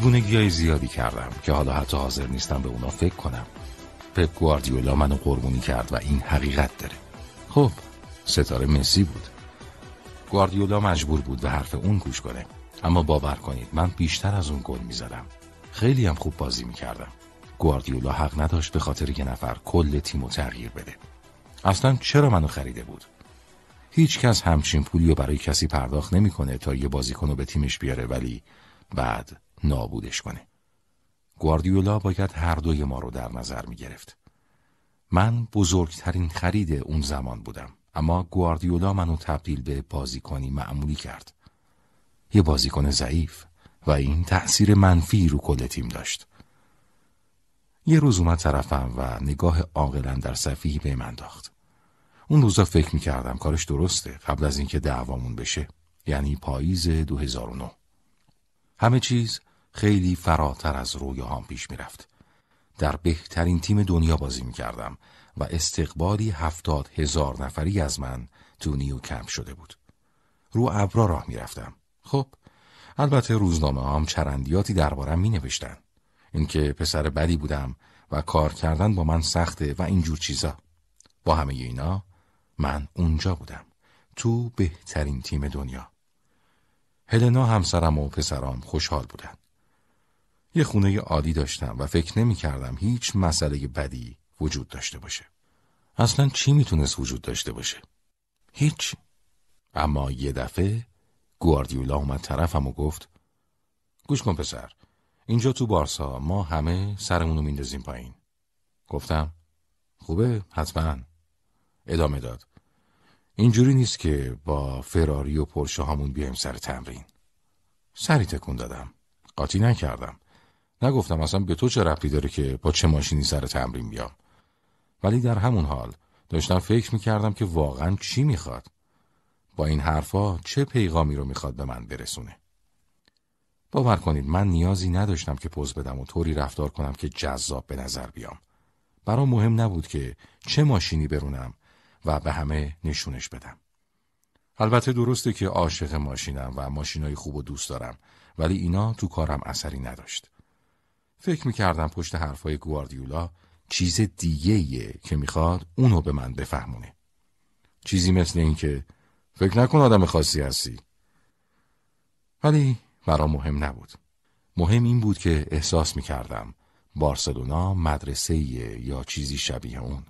دیوونگی های زیادی کردم که حالا حتی حاضر نیستم به اونا فکر کنم پپ گواردیولا منو قربونی کرد و این حقیقت داره خب ستاره مسی بود گواردیولا مجبور بود و حرف اون گوش کنه اما باور کنید من بیشتر از اون گل میزدم خیلی هم خوب بازی میکردم گواردیولا حق نداشت به خاطر یه نفر کل تیمو تغییر بده اصلا چرا منو خریده بود هیچ کس همچین پولی رو برای کسی پرداخت نمیکنه تا یه بازیکن به تیمش بیاره ولی بعد نابودش کنه. گواردیولا باید هر دوی ما رو در نظر می گرفت. من بزرگترین خرید اون زمان بودم اما گواردیولا منو تبدیل به بازیکنی معمولی کرد. یه بازیکن ضعیف و این تأثیر منفی رو کل تیم داشت. یه روز اومد طرفم و نگاه عاقلا در صفیحی به من انداخت. اون روزا فکر میکردم کارش درسته قبل از اینکه دعوامون بشه یعنی پاییز 2009 همه چیز خیلی فراتر از رویاهام پیش میرفت. در بهترین تیم دنیا بازی می کردم و استقبالی هفتاد هزار نفری از من تو نیو کمپ شده بود. رو ابرا راه می رفتم. خب البته روزنامه هم چرندیاتی دربارم می نوشتن. اینکه پسر بدی بودم و کار کردن با من سخته و اینجور چیزا. با همه اینا من اونجا بودم. تو بهترین تیم دنیا. هلنا همسرم و پسرام خوشحال بودن. یه خونه عادی داشتم و فکر نمی کردم هیچ مسئله بدی وجود داشته باشه. اصلا چی میتونست وجود داشته باشه؟ هیچ. اما یه دفعه گواردیولا اومد طرفم و گفت گوش کن پسر اینجا تو بارسا ما همه سرمون رو میندازیم پایین. گفتم خوبه حتما ادامه داد اینجوری نیست که با فراری و پرشه همون بیایم سر تمرین سری تکون دادم قاطی نکردم نگفتم اصلا به تو چه ربطی داره که با چه ماشینی سر تمرین بیام ولی در همون حال داشتم فکر میکردم که واقعا چی میخواد با این حرفا چه پیغامی رو میخواد به من برسونه باور کنید من نیازی نداشتم که پوز بدم و طوری رفتار کنم که جذاب به نظر بیام برا مهم نبود که چه ماشینی برونم و به همه نشونش بدم البته درسته که عاشق ماشینم و ماشینای خوب و دوست دارم ولی اینا تو کارم اثری نداشت فکر میکردم پشت حرفای گواردیولا چیز دیگه که میخواد اونو به من بفهمونه. چیزی مثل که فکر نکن آدم خاصی هستی. ولی برا مهم نبود. مهم این بود که احساس میکردم بارسلونا مدرسه یا چیزی شبیه اون.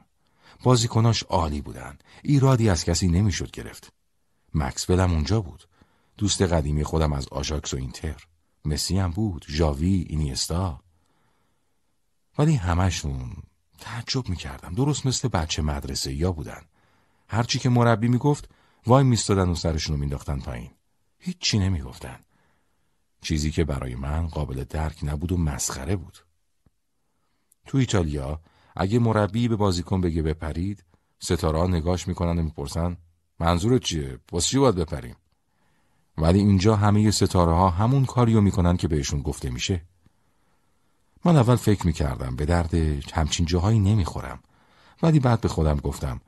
بازیکناش عالی بودن. ایرادی از کسی نمیشد گرفت. مکسولم اونجا بود. دوست قدیمی خودم از آژاکس و اینتر. مسی هم بود، ژاوی، اینیستا. ولی همشون تعجب میکردم درست مثل بچه مدرسه یا بودن هرچی که مربی میگفت وای میستادن و سرشون رو مینداختن پایین هیچی نمیگفتن چیزی که برای من قابل درک نبود و مسخره بود تو ایتالیا اگه مربی به بازیکن بگه بپرید ستاره نگاش میکنن و میپرسن منظور چیه؟ واسه چی باید بپریم؟ ولی اینجا همه ستاره ها همون کاریو میکنن که بهشون گفته میشه من اول فکر میکردم به درد همچین جاهایی نمیخورم ولی بعد به خودم گفتم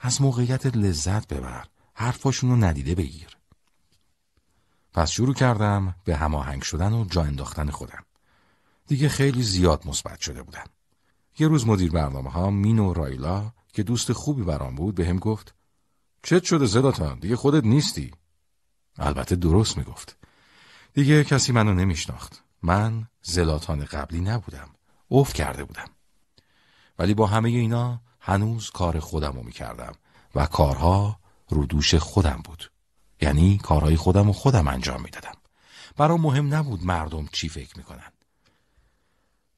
از موقعیت لذت ببر حرفاشون رو ندیده بگیر پس شروع کردم به هماهنگ شدن و جا انداختن خودم دیگه خیلی زیاد مثبت شده بودم یه روز مدیر برنامه ها و رایلا که دوست خوبی برام بود به هم گفت چت شده زداتان دیگه خودت نیستی البته درست میگفت دیگه کسی منو نمیشناخت من زلاتان قبلی نبودم اوف کرده بودم ولی با همه اینا هنوز کار خودم رو میکردم و کارها رو دوش خودم بود یعنی کارهای خودم و خودم انجام میدادم برا مهم نبود مردم چی فکر میکنن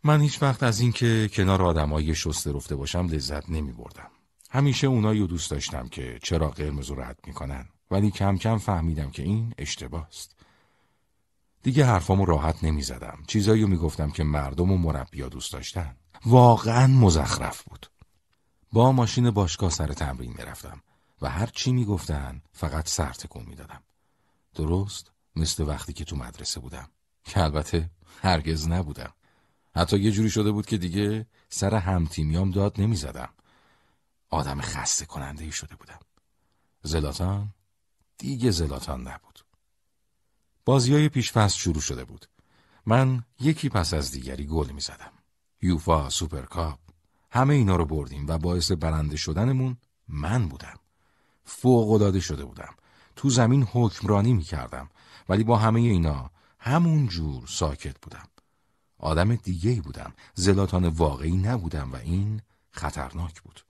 من هیچ وقت از اینکه کنار آدمایی شسته رفته باشم لذت نمی بردم. همیشه اونایی رو دوست داشتم که چرا قرمز رو رد میکنن ولی کم کم فهمیدم که این اشتباه است. دیگه حرفامو راحت نمی نمیزدم چیزایی میگفتم که مردم و مربیا دوست داشتن واقعا مزخرف بود با ماشین باشگاه سر تمرین میرفتم و هر چی گفتن فقط سر تکون میدادم درست مثل وقتی که تو مدرسه بودم که البته هرگز نبودم حتی یه جوری شده بود که دیگه سر همتیمیام داد نمی زدم. آدم خسته کننده ای شده بودم زلاتان دیگه زلاتان نبود بازیای پیشفصل شروع شده بود. من یکی پس از دیگری گل می زدم. یوفا، سوپرکاپ، همه اینا رو بردیم و باعث برنده شدنمون من بودم. فوق داده شده بودم. تو زمین حکمرانی می کردم ولی با همه اینا همون جور ساکت بودم. آدم دیگه بودم. زلاتان واقعی نبودم و این خطرناک بود.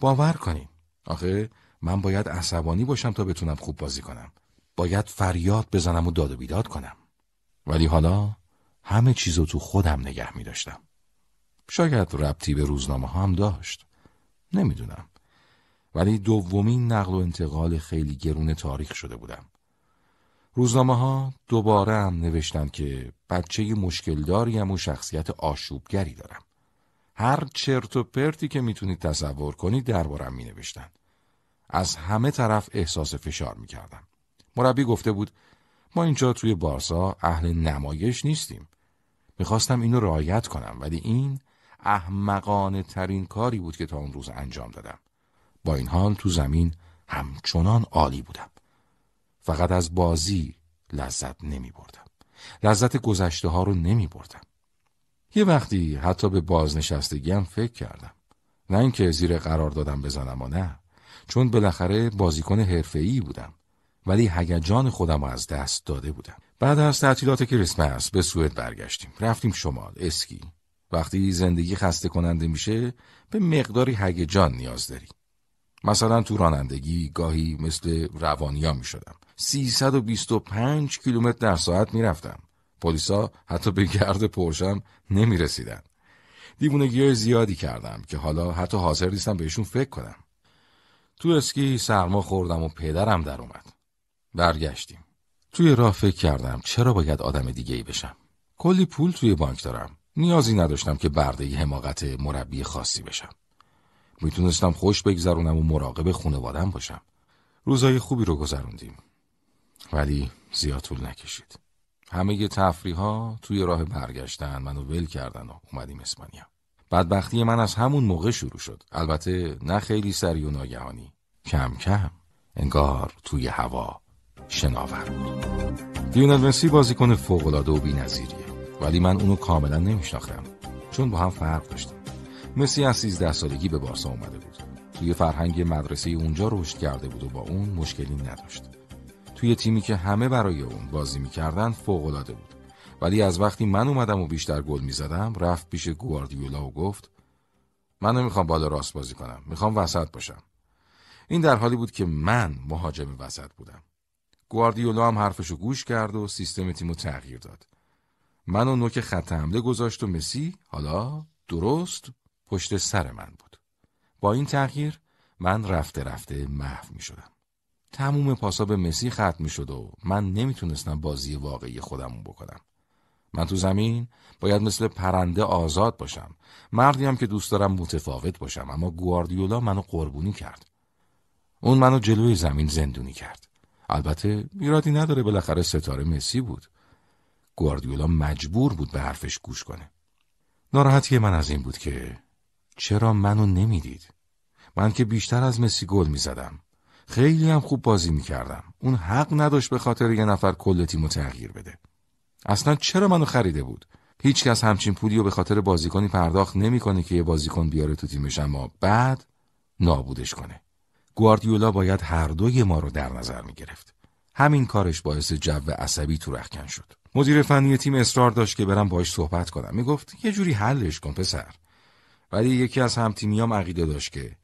باور کنیم. آخه من باید عصبانی باشم تا بتونم خوب بازی کنم. باید فریاد بزنم و داد و بیداد کنم ولی حالا همه چیزو تو خودم نگه می داشتم شاید ربطی به روزنامه هم داشت نمیدونم ولی دومین نقل و انتقال خیلی گرون تاریخ شده بودم روزنامه ها دوباره هم نوشتن که بچه مشکلداریم و شخصیت آشوبگری دارم هر چرت و پرتی که میتونید تصور کنید دربارم می نوشتن. از همه طرف احساس فشار می کردم. مربی گفته بود ما اینجا توی بارسا اهل نمایش نیستیم. میخواستم اینو رعایت کنم ولی این احمقانه ترین کاری بود که تا اون روز انجام دادم. با این حال تو زمین همچنان عالی بودم. فقط از بازی لذت نمی بردم. لذت گذشته ها رو نمی بردم. یه وقتی حتی به بازنشستگی هم فکر کردم. نه اینکه زیر قرار دادم بزنم و نه. چون بالاخره بازیکن حرفه‌ای بودم. ولی هیجان خودم از دست داده بودم بعد از تعطیلات کریسمس به سوئد برگشتیم رفتیم شمال اسکی وقتی زندگی خسته کننده میشه به مقداری هیجان نیاز داری مثلا تو رانندگی گاهی مثل روانیا بیست و 325 کیلومتر در ساعت میرفتم پلیسا حتی به گرد پرشم نمیرسیدن دیوونگی های زیادی کردم که حالا حتی حاضر نیستم بهشون فکر کنم تو اسکی سرما خوردم و پدرم در اومد برگشتیم توی راه فکر کردم چرا باید آدم دیگه ای بشم کلی پول توی بانک دارم نیازی نداشتم که برده حماقت مربی خاصی بشم میتونستم خوش بگذرونم و مراقب خونوادم باشم روزای خوبی رو گذروندیم ولی زیاد طول نکشید همه یه تفریح ها توی راه برگشتن منو ول کردن و اومدیم اسپانیا بدبختی من از همون موقع شروع شد البته نه خیلی سری و ناگهانی کم کم انگار توی هوا شناور بود لیونل مسی بازیکن فوقالعاده و بینظیریه ولی من اونو کاملا نمیشناختم چون با هم فرق داشتیم مسی از 13 سالگی به بارسا اومده بود توی فرهنگ مدرسه اونجا رشد کرده بود و با اون مشکلی نداشت توی تیمی که همه برای اون بازی میکردن فوقالعاده بود ولی از وقتی من اومدم و بیشتر گل میزدم رفت پیش گواردیولا و گفت من نمیخوام بالا راست بازی کنم میخوام وسط باشم این در حالی بود که من مهاجم وسط بودم گواردیولا هم حرفشو گوش کرد و سیستم تیمو تغییر داد. منو نوک خط حمله گذاشت و مسی حالا درست پشت سر من بود. با این تغییر من رفته رفته محو می شدم. تموم پاسا به مسی ختم می شد و من نمیتونستم بازی واقعی خودمون بکنم. من تو زمین باید مثل پرنده آزاد باشم. مردی هم که دوست دارم متفاوت باشم اما گواردیولا منو قربونی کرد. اون منو جلوی زمین زندونی کرد. البته ایرادی نداره بالاخره ستاره مسی بود گواردیولا مجبور بود به حرفش گوش کنه ناراحتی من از این بود که چرا منو نمیدید من که بیشتر از مسی گل میزدم خیلی هم خوب بازی میکردم اون حق نداشت به خاطر یه نفر کل تیمو تغییر بده اصلا چرا منو خریده بود هیچکس همچین پولی رو به خاطر بازیکنی پرداخت نمیکنه که یه بازیکن بیاره تو تیمش اما بعد نابودش کنه گواردیولا باید هر دوی ما رو در نظر می گرفت. همین کارش باعث جو عصبی تو رخکن شد. مدیر فنی تیم اصرار داشت که برم باش صحبت کنم. میگفت یه جوری حلش کن پسر. ولی یکی از همتیمیام عقیده داشت که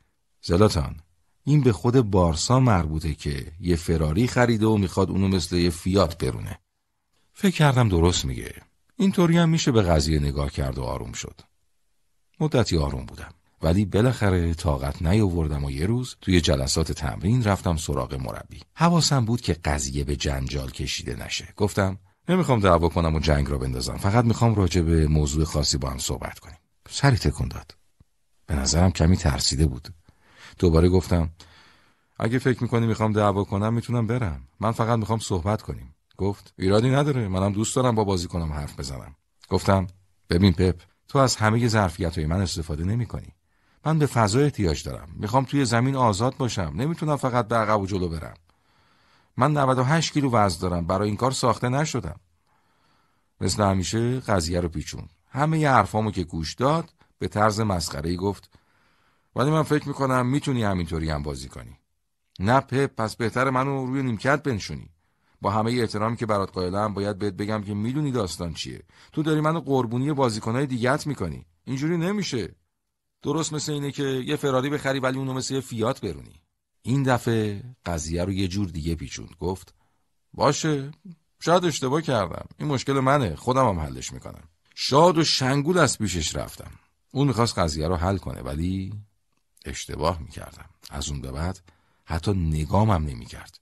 زلاتان این به خود بارسا مربوطه که یه فراری خریده و میخواد اونو مثل یه فیات برونه. فکر کردم درست میگه. اینطوری هم میشه به قضیه نگاه کرد و آروم شد. مدتی آروم بودم. ولی بالاخره طاقت نیاوردم و یه روز توی جلسات تمرین رفتم سراغ مربی حواسم بود که قضیه به جنجال کشیده نشه گفتم نمیخوام دعوا کنم و جنگ را بندازم فقط میخوام راجع به موضوع خاصی با هم صحبت کنیم سری تکون داد به نظرم کمی ترسیده بود دوباره گفتم اگه فکر میکنی میخوام دعوا کنم میتونم برم من فقط میخوام صحبت کنیم گفت ایرادی نداره منم دوست دارم با بازی کنم حرف بزنم گفتم ببین پپ تو از همه ظرفیت های من استفاده نمیکنی. من به فضا احتیاج دارم میخوام توی زمین آزاد باشم نمیتونم فقط به عقب و جلو برم من 98 کیلو وزن دارم برای این کار ساخته نشدم مثل همیشه قضیه رو پیچون همه ی حرفامو که گوش داد به طرز مسخره گفت ولی من فکر میکنم میتونی همینطوری هم بازی کنی نه پپ پس بهتر منو روی نیمکت بنشونی با همه احترامی که برات قائلم باید بهت بگم که میدونی داستان چیه تو داری منو قربونی بازیکنهای دیگت میکنی اینجوری نمیشه درست مثل اینه که یه فراری بخری ولی اونو مثل یه فیات برونی این دفعه قضیه رو یه جور دیگه پیچوند گفت باشه شاید اشتباه کردم این مشکل منه خودم هم حلش میکنم شاد و شنگول از پیشش رفتم اون میخواست قضیه رو حل کنه ولی اشتباه میکردم از اون به بعد حتی نگامم نمیکرد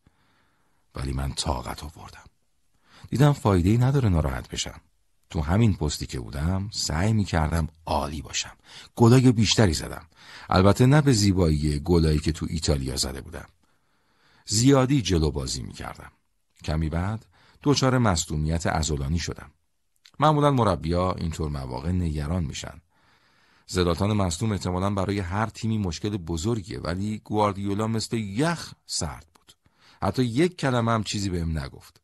ولی من طاقت آوردم دیدم فایده ای نداره ناراحت بشم تو همین پستی که بودم سعی می کردم عالی باشم گلای بیشتری زدم البته نه به زیبایی گلایی که تو ایتالیا زده بودم زیادی جلو بازی می کردم کمی بعد دچار مصدومیت ازولانی شدم معمولا مربیا اینطور مواقع نگران میشن زلاتان مصدوم احتمالا برای هر تیمی مشکل بزرگیه ولی گواردیولا مثل یخ سرد بود حتی یک کلمه هم چیزی بهم نگفت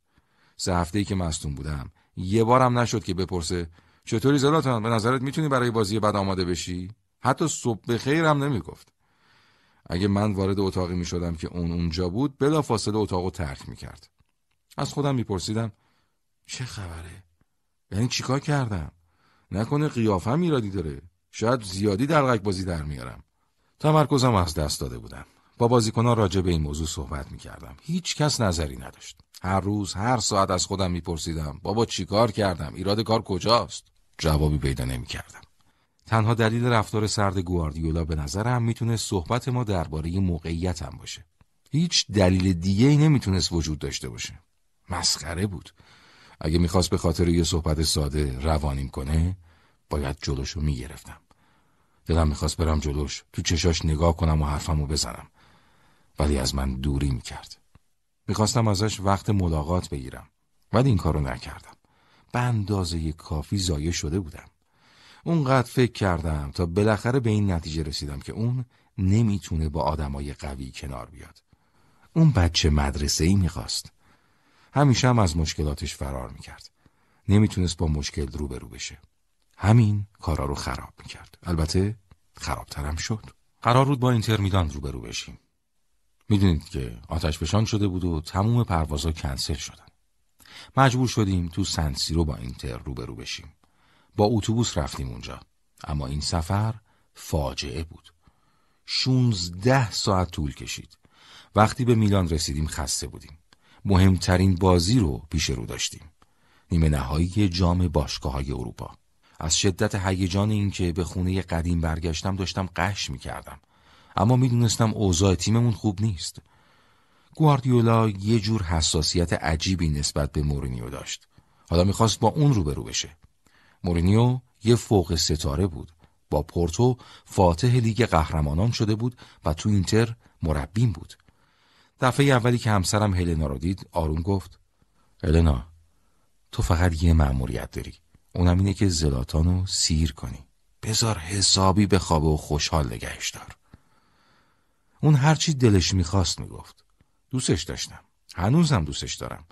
سه هفته ای که مصدوم بودم یه بارم نشد که بپرسه چطوری زلاتان به نظرت میتونی برای بازی بعد آماده بشی حتی صبح به خیر نمیگفت اگه من وارد اتاقی میشدم که اون اونجا بود بلا فاصله اتاقو ترک میکرد از خودم میپرسیدم چه خبره؟ یعنی چیکار کردم؟ نکنه قیافه میرادی داره. شاید زیادی در بازی در میارم. تمرکزم از دست داده بودم. با بازیکنان راجع به این موضوع صحبت می کردم. هیچ کس نظری نداشت. هر روز هر ساعت از خودم می پرسیدم بابا چیکار کردم؟ ایراد کار کجاست؟ جوابی پیدا نمی کردم. تنها دلیل رفتار سرد گواردیولا به نظرم میتونست صحبت ما درباره موقعیتم باشه. هیچ دلیل دیگه ای نمیتونست وجود داشته باشه. مسخره بود. اگه میخواست به خاطر یه صحبت ساده روانیم کنه باید جلوشو میگرفتم. دلم میخواست برم جلوش تو چشاش نگاه کنم و حرفمو بزنم. ولی از من دوری میکرد. میخواستم ازش وقت ملاقات بگیرم ولی این کارو نکردم. به اندازه کافی زایه شده بودم. اونقدر فکر کردم تا بالاخره به این نتیجه رسیدم که اون نمیتونه با آدمای قوی کنار بیاد. اون بچه مدرسه ای میخواست. همیشه هم از مشکلاتش فرار میکرد. نمیتونست با مشکل روبرو بشه. همین کارا رو خراب میکرد. البته خرابترم شد. قرار بود با اینتر روبرو بشیم. میدونید که آتش بشان شده بود و تموم پروازها کنسل شدن مجبور شدیم تو رو با اینتر روبرو بشیم با اتوبوس رفتیم اونجا اما این سفر فاجعه بود شونزده ساعت طول کشید وقتی به میلان رسیدیم خسته بودیم مهمترین بازی رو پیش رو داشتیم نیمه نهایی جام باشگاه های اروپا از شدت هیجان اینکه به خونه قدیم برگشتم داشتم قش میکردم اما میدونستم اوضاع تیممون خوب نیست گواردیولا یه جور حساسیت عجیبی نسبت به مورینیو داشت حالا میخواست با اون روبرو بشه مورینیو یه فوق ستاره بود با پورتو فاتح لیگ قهرمانان شده بود و تو اینتر مربیم بود دفعه اولی که همسرم هلنا رو دید آروم گفت هلنا تو فقط یه مأموریت داری اونم اینه که زلاتانو سیر کنی بزار حسابی به خواب و خوشحال نگهش دار اون هرچی دلش میخواست میگفت دوستش داشتم هنوزم دوستش دارم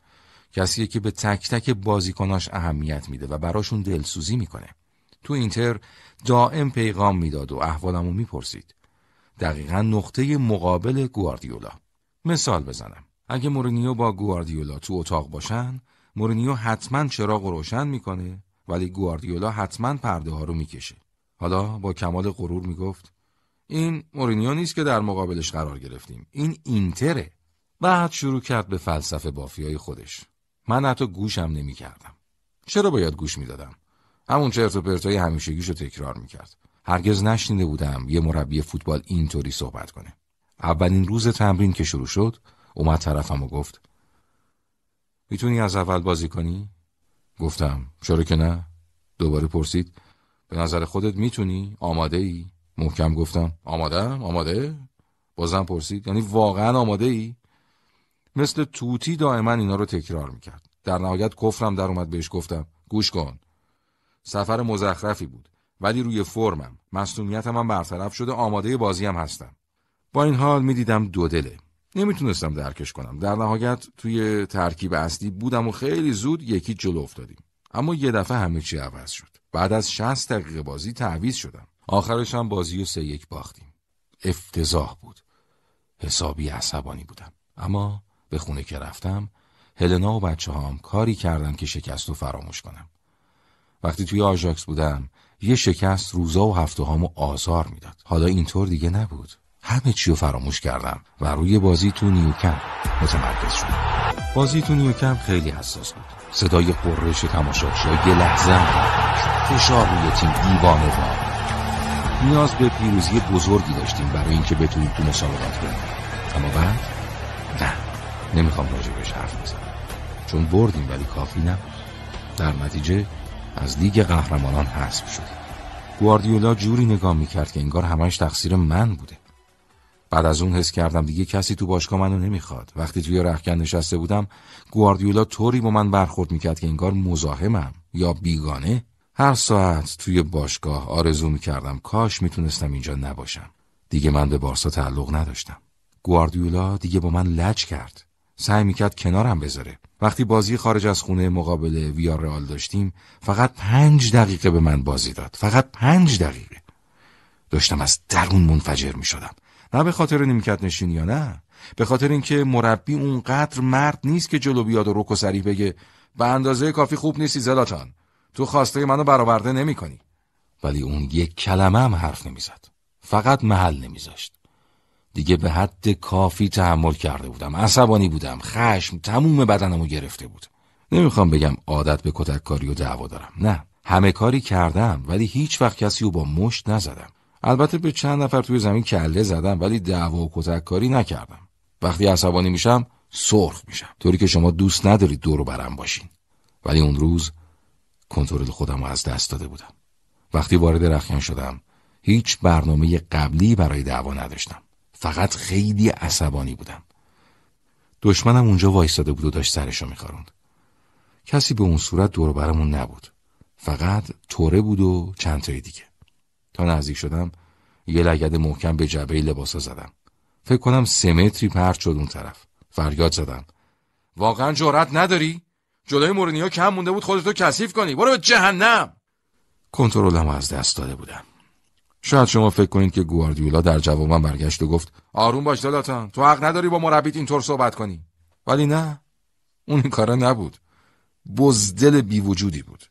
کسی که به تک تک بازیکناش اهمیت میده و براشون دلسوزی میکنه تو اینتر دائم پیغام میداد و احوالمو میپرسید دقیقا نقطه مقابل گواردیولا مثال بزنم اگه مورینیو با گواردیولا تو اتاق باشن مورینیو حتما چراغ روشن میکنه ولی گواردیولا حتما پرده ها رو میکشه حالا با کمال غرور میگفت این مورینیو نیست که در مقابلش قرار گرفتیم این اینتره بعد شروع کرد به فلسفه بافی های خودش من حتی گوشم نمی کردم چرا باید گوش می دادم؟ همون چرت و پرتای همیشگیش رو تکرار می کرد هرگز نشنیده بودم یه مربی فوتبال اینطوری صحبت کنه اولین روز تمرین که شروع شد اومد طرفم و گفت میتونی از اول بازی کنی؟ گفتم چرا که نه؟ دوباره پرسید به نظر خودت میتونی؟ آماده ای؟ محکم گفتم آماده؟ آماده بازم پرسید یعنی واقعا آماده ای مثل توتی دائما اینا رو تکرار میکرد در نهایت کفرم در اومد بهش گفتم گوش کن سفر مزخرفی بود ولی روی فرمم مصونیتم هم برطرف شده آماده بازی هم هستم با این حال میدیدم دو دله نمیتونستم درکش کنم در نهایت توی ترکیب اصلی بودم و خیلی زود یکی جلو افتادیم اما یه دفعه همه چی عوض شد بعد از 60 دقیقه بازی تعویض شدم آخرش هم بازی و سه یک باختیم افتضاح بود حسابی عصبانی بودم اما به خونه که رفتم هلنا و بچه هام کاری کردن که شکست رو فراموش کنم وقتی توی آژاکس بودم یه شکست روزا و هفته هامو آزار میداد حالا اینطور دیگه نبود همه چی رو فراموش کردم و روی بازی تو نیوکم متمرکز شدم بازی تو نیوکم خیلی حساس بود صدای قررش تماشاچی‌ها یه لحظه فشار روی تیم دیوانه بود. نیاز به پیروزی بزرگی داشتیم برای اینکه بتونیم تو مسابقات بریم اما بعد نه نمیخوام راجبش حرف بزنم چون بردیم ولی کافی نبود در نتیجه از لیگ قهرمانان حذف شدیم گواردیولا جوری نگاه میکرد که انگار همش تقصیر من بوده بعد از اون حس کردم دیگه کسی تو باشگاه منو نمیخواد وقتی توی رخکن نشسته بودم گواردیولا طوری با من برخورد میکرد که انگار مزاحمم یا بیگانه هر ساعت توی باشگاه آرزو کردم کاش میتونستم اینجا نباشم. دیگه من به بارسا تعلق نداشتم. گواردیولا دیگه با من لج کرد. سعی میکرد کنارم بذاره. وقتی بازی خارج از خونه مقابل ویارئال داشتیم فقط پنج دقیقه به من بازی داد. فقط پنج دقیقه. داشتم از درون منفجر شدم نه به خاطر نیمکت نشین یا نه به خاطر اینکه مربی اونقدر مرد نیست که جلو بیاد و رک و بگه به اندازه کافی خوب نیستی زلاتان تو خواسته منو برآورده نمی کنی. ولی اون یک کلمه هم حرف نمیزد. فقط محل نمیذاشت. دیگه به حد کافی تحمل کرده بودم. عصبانی بودم. خشم تموم بدنمو گرفته بود. نمیخوام بگم عادت به کتککاری و دعوا دارم. نه. همه کاری کردم ولی هیچ وقت کسی رو با مشت نزدم. البته به چند نفر توی زمین کله زدم ولی دعوا و کتککاری نکردم. وقتی عصبانی میشم سرخ میشم. طوری که شما دوست ندارید دور برم باشین. ولی اون روز کنترل خودم رو از دست داده بودم وقتی وارد رخیان شدم هیچ برنامه قبلی برای دعوا نداشتم فقط خیلی عصبانی بودم دشمنم اونجا وایستاده بود و داشت سرشو میخاروند کسی به اون صورت دور برمون نبود فقط توره بود و چند تای دیگه تا نزدیک شدم یه لگد محکم به جبه لباسا زدم فکر کنم سه متری پرد شد اون طرف فریاد زدم واقعا جرأت نداری جلوی مورینیو کم مونده بود خودتو کثیف کنی برو به جهنم کنترلمو از دست داده بودم شاید شما فکر کنید که گواردیولا در جوابم برگشت و گفت آروم باش دلاتان تو حق نداری با مربیت اینطور صحبت کنی ولی نه اون این کاره نبود بزدل بی وجودی بود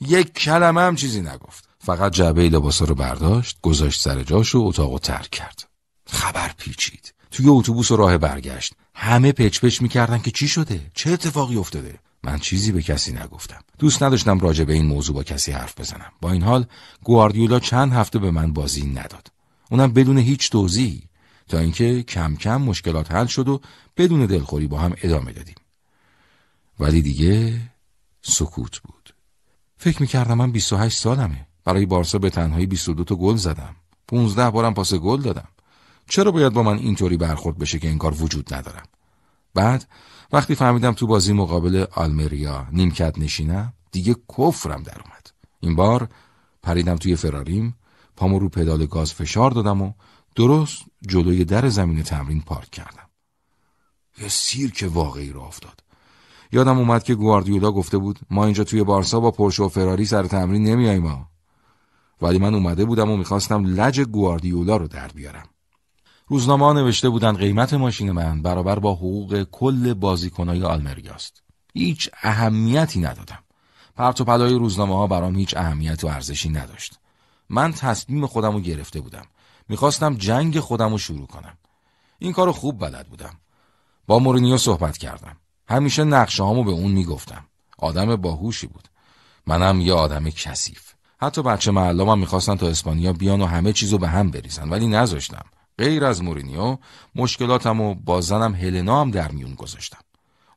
یک کلمه هم چیزی نگفت فقط جعبه لباسا رو برداشت گذاشت سر جاش و اتاق و ترک کرد خبر پیچید توی اتوبوس راه برگشت همه پچپش میکردن که چی شده چه اتفاقی افتاده من چیزی به کسی نگفتم. دوست نداشتم راجع به این موضوع با کسی حرف بزنم. با این حال گواردیولا چند هفته به من بازی نداد. اونم بدون هیچ توضیحی تا اینکه کم کم مشکلات حل شد و بدون دلخوری با هم ادامه دادیم. ولی دیگه سکوت بود. فکر کردم من 28 سالمه. برای بارسا به تنهایی 22 تا گل زدم. 15 بارم پاس گل دادم. چرا باید با من اینطوری برخورد بشه که انگار وجود ندارم؟ بعد وقتی فهمیدم تو بازی مقابل آلمریا نیمکت نشینم دیگه کفرم در اومد این بار پریدم توی فراریم پامو رو پدال گاز فشار دادم و درست جلوی در زمین تمرین پارک کردم یه سیرک واقعی را افتاد یادم اومد که گواردیولا گفته بود ما اینجا توی بارسا با پرش و فراری سر تمرین نمیاییم ولی من اومده بودم و میخواستم لج گواردیولا رو در بیارم روزنامه نوشته بودند قیمت ماشین من برابر با حقوق کل بازیکنهای آلمریاست هیچ اهمیتی ندادم پرت و پلای روزنامه ها برام هیچ اهمیت و ارزشی نداشت من تصمیم خودم رو گرفته بودم میخواستم جنگ خودم رو شروع کنم این کارو خوب بلد بودم با مورینیو صحبت کردم همیشه نقشه هامو به اون میگفتم آدم باهوشی بود منم یه آدم کثیف حتی بچه معلمم میخواستن تا اسپانیا بیان و همه چیزو به هم بریزن ولی نذاشتم غیر از مورینیو مشکلاتم و با زنم هلنا هم در میون گذاشتم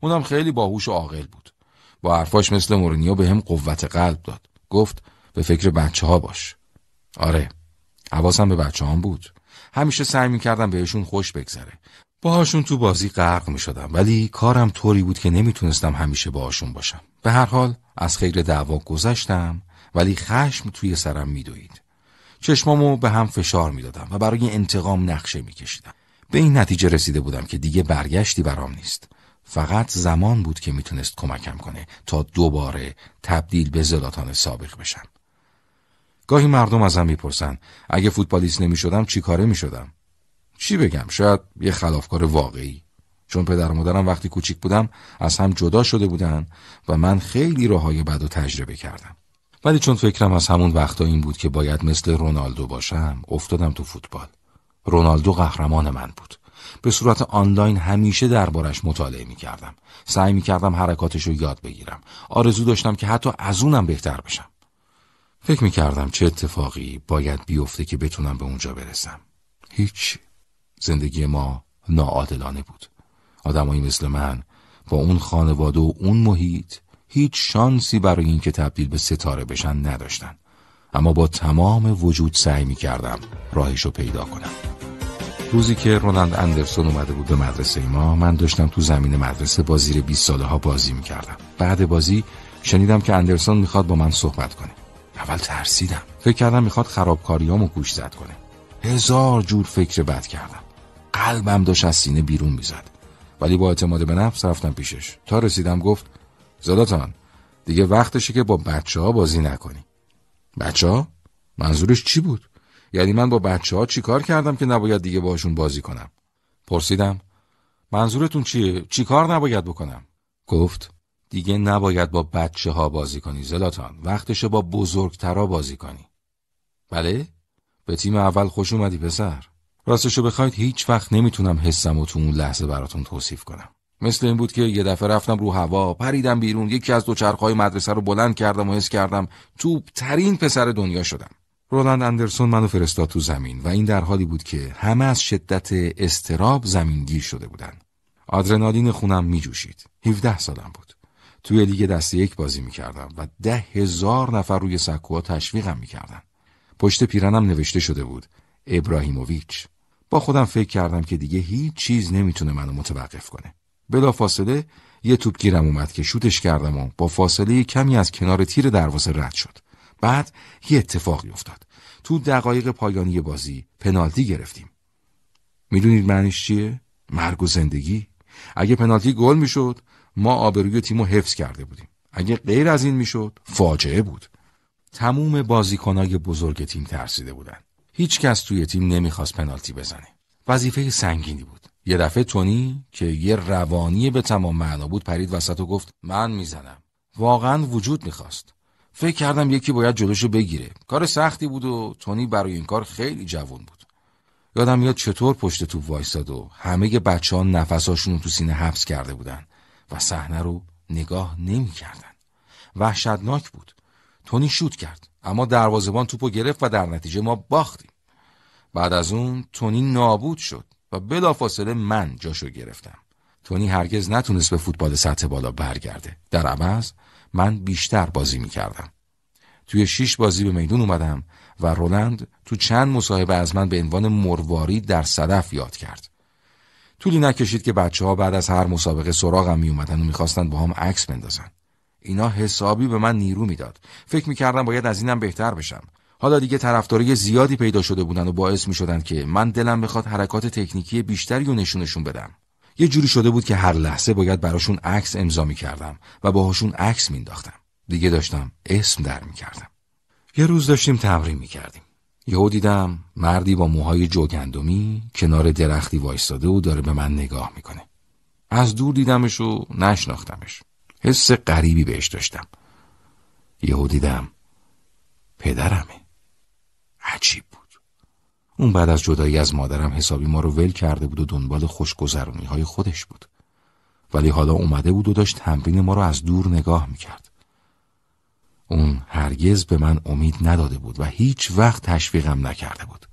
اونم خیلی باهوش و عاقل بود با حرفاش مثل مورینیو به هم قوت قلب داد گفت به فکر بچه ها باش آره حواسم به بچه هم بود همیشه سعی کردم بهشون خوش بگذره باهاشون تو بازی غرق می شدم ولی کارم طوری بود که نمیتونستم همیشه باهاشون باشم به هر حال از خیر دعوا گذشتم ولی خشم توی سرم میدوید چشمامو به هم فشار میدادم و برای انتقام نقشه میکشیدم به این نتیجه رسیده بودم که دیگه برگشتی برام نیست فقط زمان بود که میتونست کمکم کنه تا دوباره تبدیل به زلاتان سابق بشم گاهی مردم ازم میپرسن اگه فوتبالیست نمیشدم چی کاره میشدم چی بگم شاید یه خلافکار واقعی چون پدر و مادرم وقتی کوچیک بودم از هم جدا شده بودن و من خیلی راهای بد و تجربه کردم ولی چون فکرم از همون وقتا این بود که باید مثل رونالدو باشم افتادم تو فوتبال رونالدو قهرمان من بود به صورت آنلاین همیشه دربارش مطالعه می کردم سعی می کردم حرکاتش رو یاد بگیرم آرزو داشتم که حتی از اونم بهتر بشم فکر می کردم چه اتفاقی باید بیفته که بتونم به اونجا برسم هیچ زندگی ما ناعادلانه بود آدمایی مثل من با اون خانواده و اون محیط هیچ شانسی برای اینکه تبدیل به ستاره بشن نداشتن اما با تمام وجود سعی می کردم راهش رو پیدا کنم روزی که رونالد اندرسون اومده بود به مدرسه ما من داشتم تو زمین مدرسه با زیر 20 ساله ها بازی می کردم بعد بازی شنیدم که اندرسون میخواد با من صحبت کنه اول ترسیدم فکر کردم میخواد خرابکاریامو گوش زد کنه هزار جور فکر بد کردم قلبم داشت از سینه بیرون میزد ولی با اعتماد به نفس رفتم پیشش تا رسیدم گفت زلاتان دیگه وقتشه که با بچه ها بازی نکنی بچه ها؟ منظورش چی بود؟ یعنی من با بچه ها چی کار کردم که نباید دیگه باشون بازی کنم؟ پرسیدم منظورتون چیه؟ چی کار نباید بکنم؟ گفت دیگه نباید با بچه ها بازی کنی زلاتان وقتشه با بزرگترا بازی کنی بله؟ به تیم اول خوش اومدی پسر راستشو بخواید هیچ وقت نمیتونم حسم و تو اون لحظه براتون توصیف کنم مثل این بود که یه دفعه رفتم رو هوا پریدم بیرون یکی از چرخهای مدرسه رو بلند کردم و حس کردم توپ ترین پسر دنیا شدم رولند اندرسون منو فرستاد تو زمین و این در حالی بود که همه از شدت استراب زمینگیر شده بودن آدرنالین خونم میجوشید. 17 سالم بود. توی لیگ دست یک بازی میکردم و ده هزار نفر روی سکوها تشویقم میکردن. پشت پیرنم نوشته شده بود ابراهیموویچ. با خودم فکر کردم که دیگه هیچ چیز نمیتونه منو متوقف کنه. بلا فاصله یه گیرم اومد که شوتش کردم و با فاصله کمی از کنار تیر دروازه رد شد. بعد یه اتفاقی افتاد. تو دقایق پایانی بازی پنالتی گرفتیم. میدونید معنیش چیه؟ مرگ و زندگی. اگه پنالتی گل میشد، ما آبروی تیم رو حفظ کرده بودیم. اگه غیر از این میشد، فاجعه بود. تموم بازیکنای بزرگ تیم ترسیده بودن. هیچ کس توی تیم نمیخواست پنالتی بزنه. وظیفه سنگینی بود. یه دفعه تونی که یه روانی به تمام معنا بود پرید وسط و گفت من میزنم واقعا وجود میخواست فکر کردم یکی باید جلوشو بگیره کار سختی بود و تونی برای این کار خیلی جوان بود یادم یاد چطور پشت تو وایستاد و همه بچه ها نفساشون رو تو سینه حبس کرده بودن و صحنه رو نگاه نمیکردن وحشتناک بود تونی شوت کرد اما دروازبان توپو گرفت و در نتیجه ما باختیم بعد از اون تونی نابود شد و فاصله من جاشو گرفتم تونی هرگز نتونست به فوتبال سطح بالا برگرده در عوض من بیشتر بازی میکردم توی شیش بازی به میدون اومدم و رولند تو چند مصاحبه از من به عنوان مرواری در صدف یاد کرد طولی نکشید که بچه ها بعد از هر مسابقه سراغم می اومدن و میخواستن با هم عکس بندازن اینا حسابی به من نیرو میداد فکر میکردم باید از اینم بهتر بشم حالا دیگه طرفدارای زیادی پیدا شده بودن و باعث می شدن که من دلم بخواد حرکات تکنیکی بیشتری و نشونشون بدم یه جوری شده بود که هر لحظه باید براشون عکس امضا کردم و باهاشون عکس مینداختم دیگه داشتم اسم در کردم. یه روز داشتیم تمرین می کردیم. یهو دیدم مردی با موهای جوگندمی کنار درختی وایستاده و داره به من نگاه میکنه از دور دیدمش و نشناختمش حس غریبی بهش داشتم یهو دیدم پدرمه عجیب بود اون بعد از جدایی از مادرم حسابی ما رو ول کرده بود و دنبال خوشگذرانی های خودش بود ولی حالا اومده بود و داشت تمرین ما رو از دور نگاه میکرد اون هرگز به من امید نداده بود و هیچ وقت تشویقم نکرده بود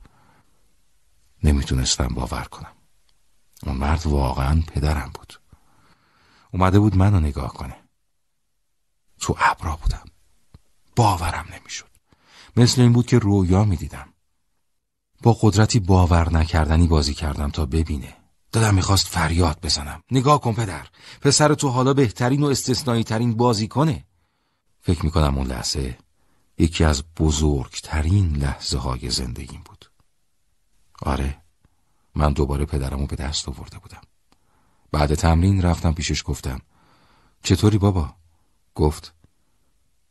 نمیتونستم باور کنم اون مرد واقعا پدرم بود اومده بود منو نگاه کنه تو ابرا بودم باورم نمیشد مثل این بود که رویا دیدم با قدرتی باور نکردنی بازی کردم تا ببینه دادم میخواست فریاد بزنم نگاه کن پدر پسر تو حالا بهترین و استثنایی ترین بازی کنه فکر میکنم اون لحظه یکی از بزرگترین لحظه های زندگیم بود آره من دوباره پدرم به دست آورده بودم بعد تمرین رفتم پیشش گفتم چطوری بابا؟ گفت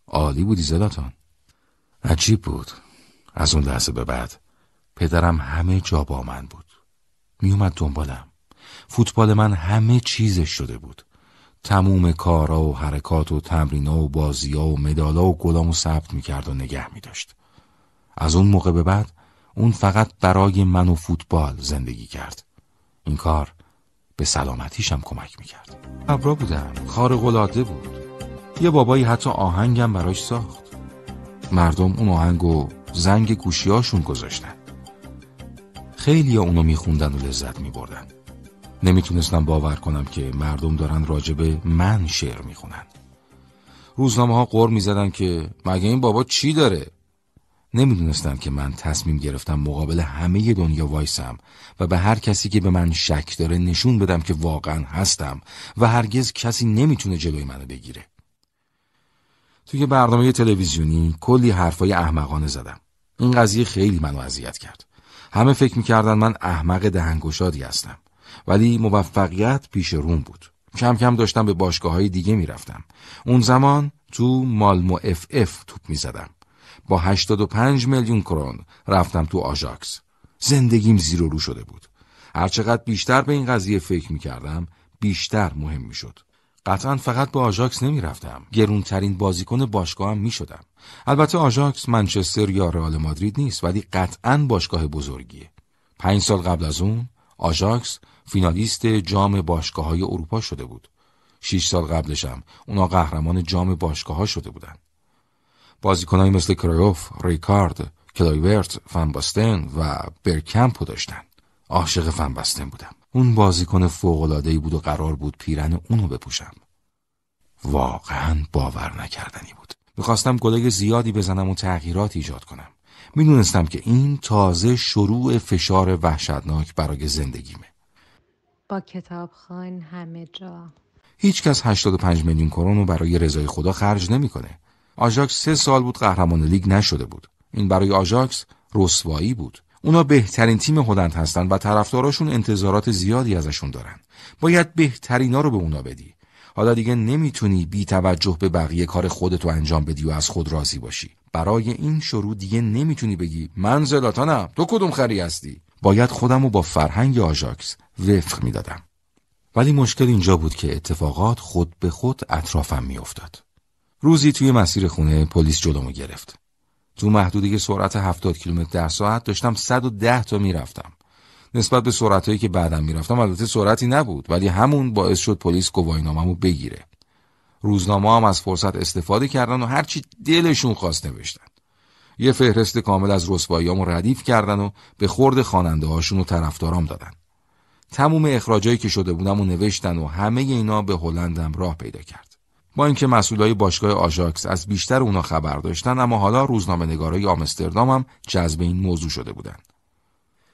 عالی بودی زلاتان عجیب بود از اون لحظه به بعد پدرم همه جا با من بود میومد دنبالم فوتبال من همه چیزش شده بود تموم کارا و حرکات و تمرینا و بازیا و مدالا و گلامو ثبت میکرد و نگه میداشت از اون موقع به بعد اون فقط برای من و فوتبال زندگی کرد این کار به سلامتیشم کمک میکرد ابرا بودم خارق غلاده بود یه بابایی حتی آهنگم براش ساخت مردم اون آهنگ و زنگ گوشیاشون گذاشتن خیلی اونو میخوندن و لذت میبردن نمیتونستم باور کنم که مردم دارن راجبه من شعر میخونن روزنامه ها قر میزدن که مگه این بابا چی داره نمیدونستم که من تصمیم گرفتم مقابل همه دنیا وایسم و به هر کسی که به من شک داره نشون بدم که واقعا هستم و هرگز کسی نمیتونه جلوی منو بگیره توی برنامه تلویزیونی کلی حرفای احمقانه زدم این قضیه خیلی منو اذیت کرد همه فکر میکردن من احمق دهنگشادی هستم ولی موفقیت پیش روم بود کم کم داشتم به باشگاه های دیگه میرفتم اون زمان تو مالمو اف اف توپ میزدم با 85 میلیون کرون رفتم تو آژاکس زندگیم زیر و رو شده بود هرچقدر بیشتر به این قضیه فکر میکردم بیشتر مهم میشد قطعا فقط به آژاکس نمیرفتم گرونترین بازیکن باشگاه هم شدم. البته آژاکس منچستر یا رئال مادرید نیست ولی قطعا باشگاه بزرگیه پنج سال قبل از اون آژاکس فینالیست جام باشگاه های اروپا شده بود شیش سال قبلشم اونا قهرمان جام باشگاه ها شده بودن های مثل کرایوف ریکارد، کلایورت، فنباستن و برکمپو داشتن عاشق فنباستن بودم اون بازیکن فوق‌العاده‌ای بود و قرار بود پیرن اونو بپوشم. واقعا باور نکردنی بود. میخواستم گلگ زیادی بزنم و تغییرات ایجاد کنم. میدونستم که این تازه شروع فشار وحشتناک برای زندگیمه. با خان همه جا. هیچکس 85 میلیون کرون رو برای رضای خدا خرج نمیکنه. آژاکس سه سال بود قهرمان لیگ نشده بود. این برای آژاکس رسوایی بود. اونا بهترین تیم هلند هستن و طرفداراشون انتظارات زیادی ازشون دارن. باید بهترینا رو به اونا بدی. حالا دیگه نمیتونی بی توجه به بقیه کار خودتو انجام بدی و از خود راضی باشی. برای این شروع دیگه نمیتونی بگی من زلاتانم تو کدوم خری هستی؟ باید خودم رو با فرهنگ آژاکس وفق میدادم. ولی مشکل اینجا بود که اتفاقات خود به خود اطرافم میافتاد. روزی توی مسیر خونه پلیس جلومو گرفت. تو که سرعت 70 کیلومتر در ساعت داشتم 110 تا میرفتم نسبت به سرعتهایی که بعدم میرفتم البته سرعتی نبود ولی همون باعث شد پلیس گواهینامه‌مو بگیره روزنامه هم از فرصت استفاده کردن و هرچی دلشون خواست نوشتن یه فهرست کامل از رسواییامو ردیف کردن و به خورد خواننده هاشون و طرفدارام دادن تموم اخراجایی که شده بودم و نوشتن و همه اینا به هلندم راه پیدا کرد با اینکه مسئولای باشگاه آژاکس از بیشتر اونا خبر داشتن اما حالا روزنامه نگارای آمستردام هم جذب این موضوع شده بودن.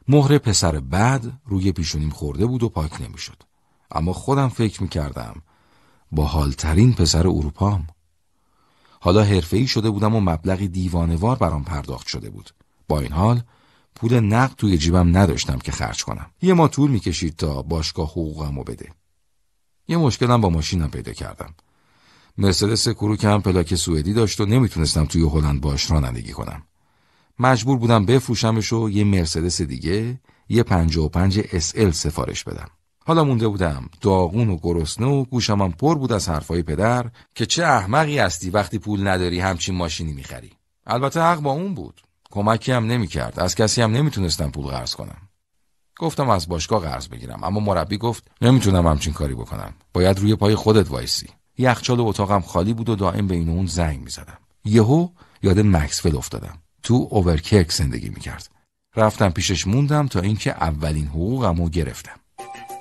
مهر پسر بعد روی پیشونیم خورده بود و پاک نمیشد. اما خودم فکر می کردم با حالترین پسر اروپام. حالا حرفه‌ای شده بودم و مبلغی دیوانوار برام پرداخت شده بود. با این حال پول نقد توی جیبم نداشتم که خرج کنم. یه ما طول میکشید تا باشگاه حقوقم بده. یه مشکلم با ماشینم پیدا کردم. مرسدس کروک هم پلاک سوئدی داشت و نمیتونستم توی هلند باش رانندگی کنم مجبور بودم بفروشمش و یه مرسدس دیگه یه 55 SL سفارش بدم حالا مونده بودم داغون و گرسنه و گوشمم پر بود از حرفای پدر که چه احمقی هستی وقتی پول نداری همچین ماشینی میخری البته حق با اون بود کمکی هم نمیکرد از کسی هم نمیتونستم پول قرض کنم گفتم از باشگاه قرض بگیرم اما مربی گفت نمیتونم همچین کاری بکنم باید روی پای خودت وایسی یخچال و اتاقم خالی بود و دائم بین اون زنگ میزدم یهو یاد مکسفل افتادم تو اوورکرک زندگی میکرد رفتم پیشش موندم تا اینکه اولین حقوقم رو گرفتم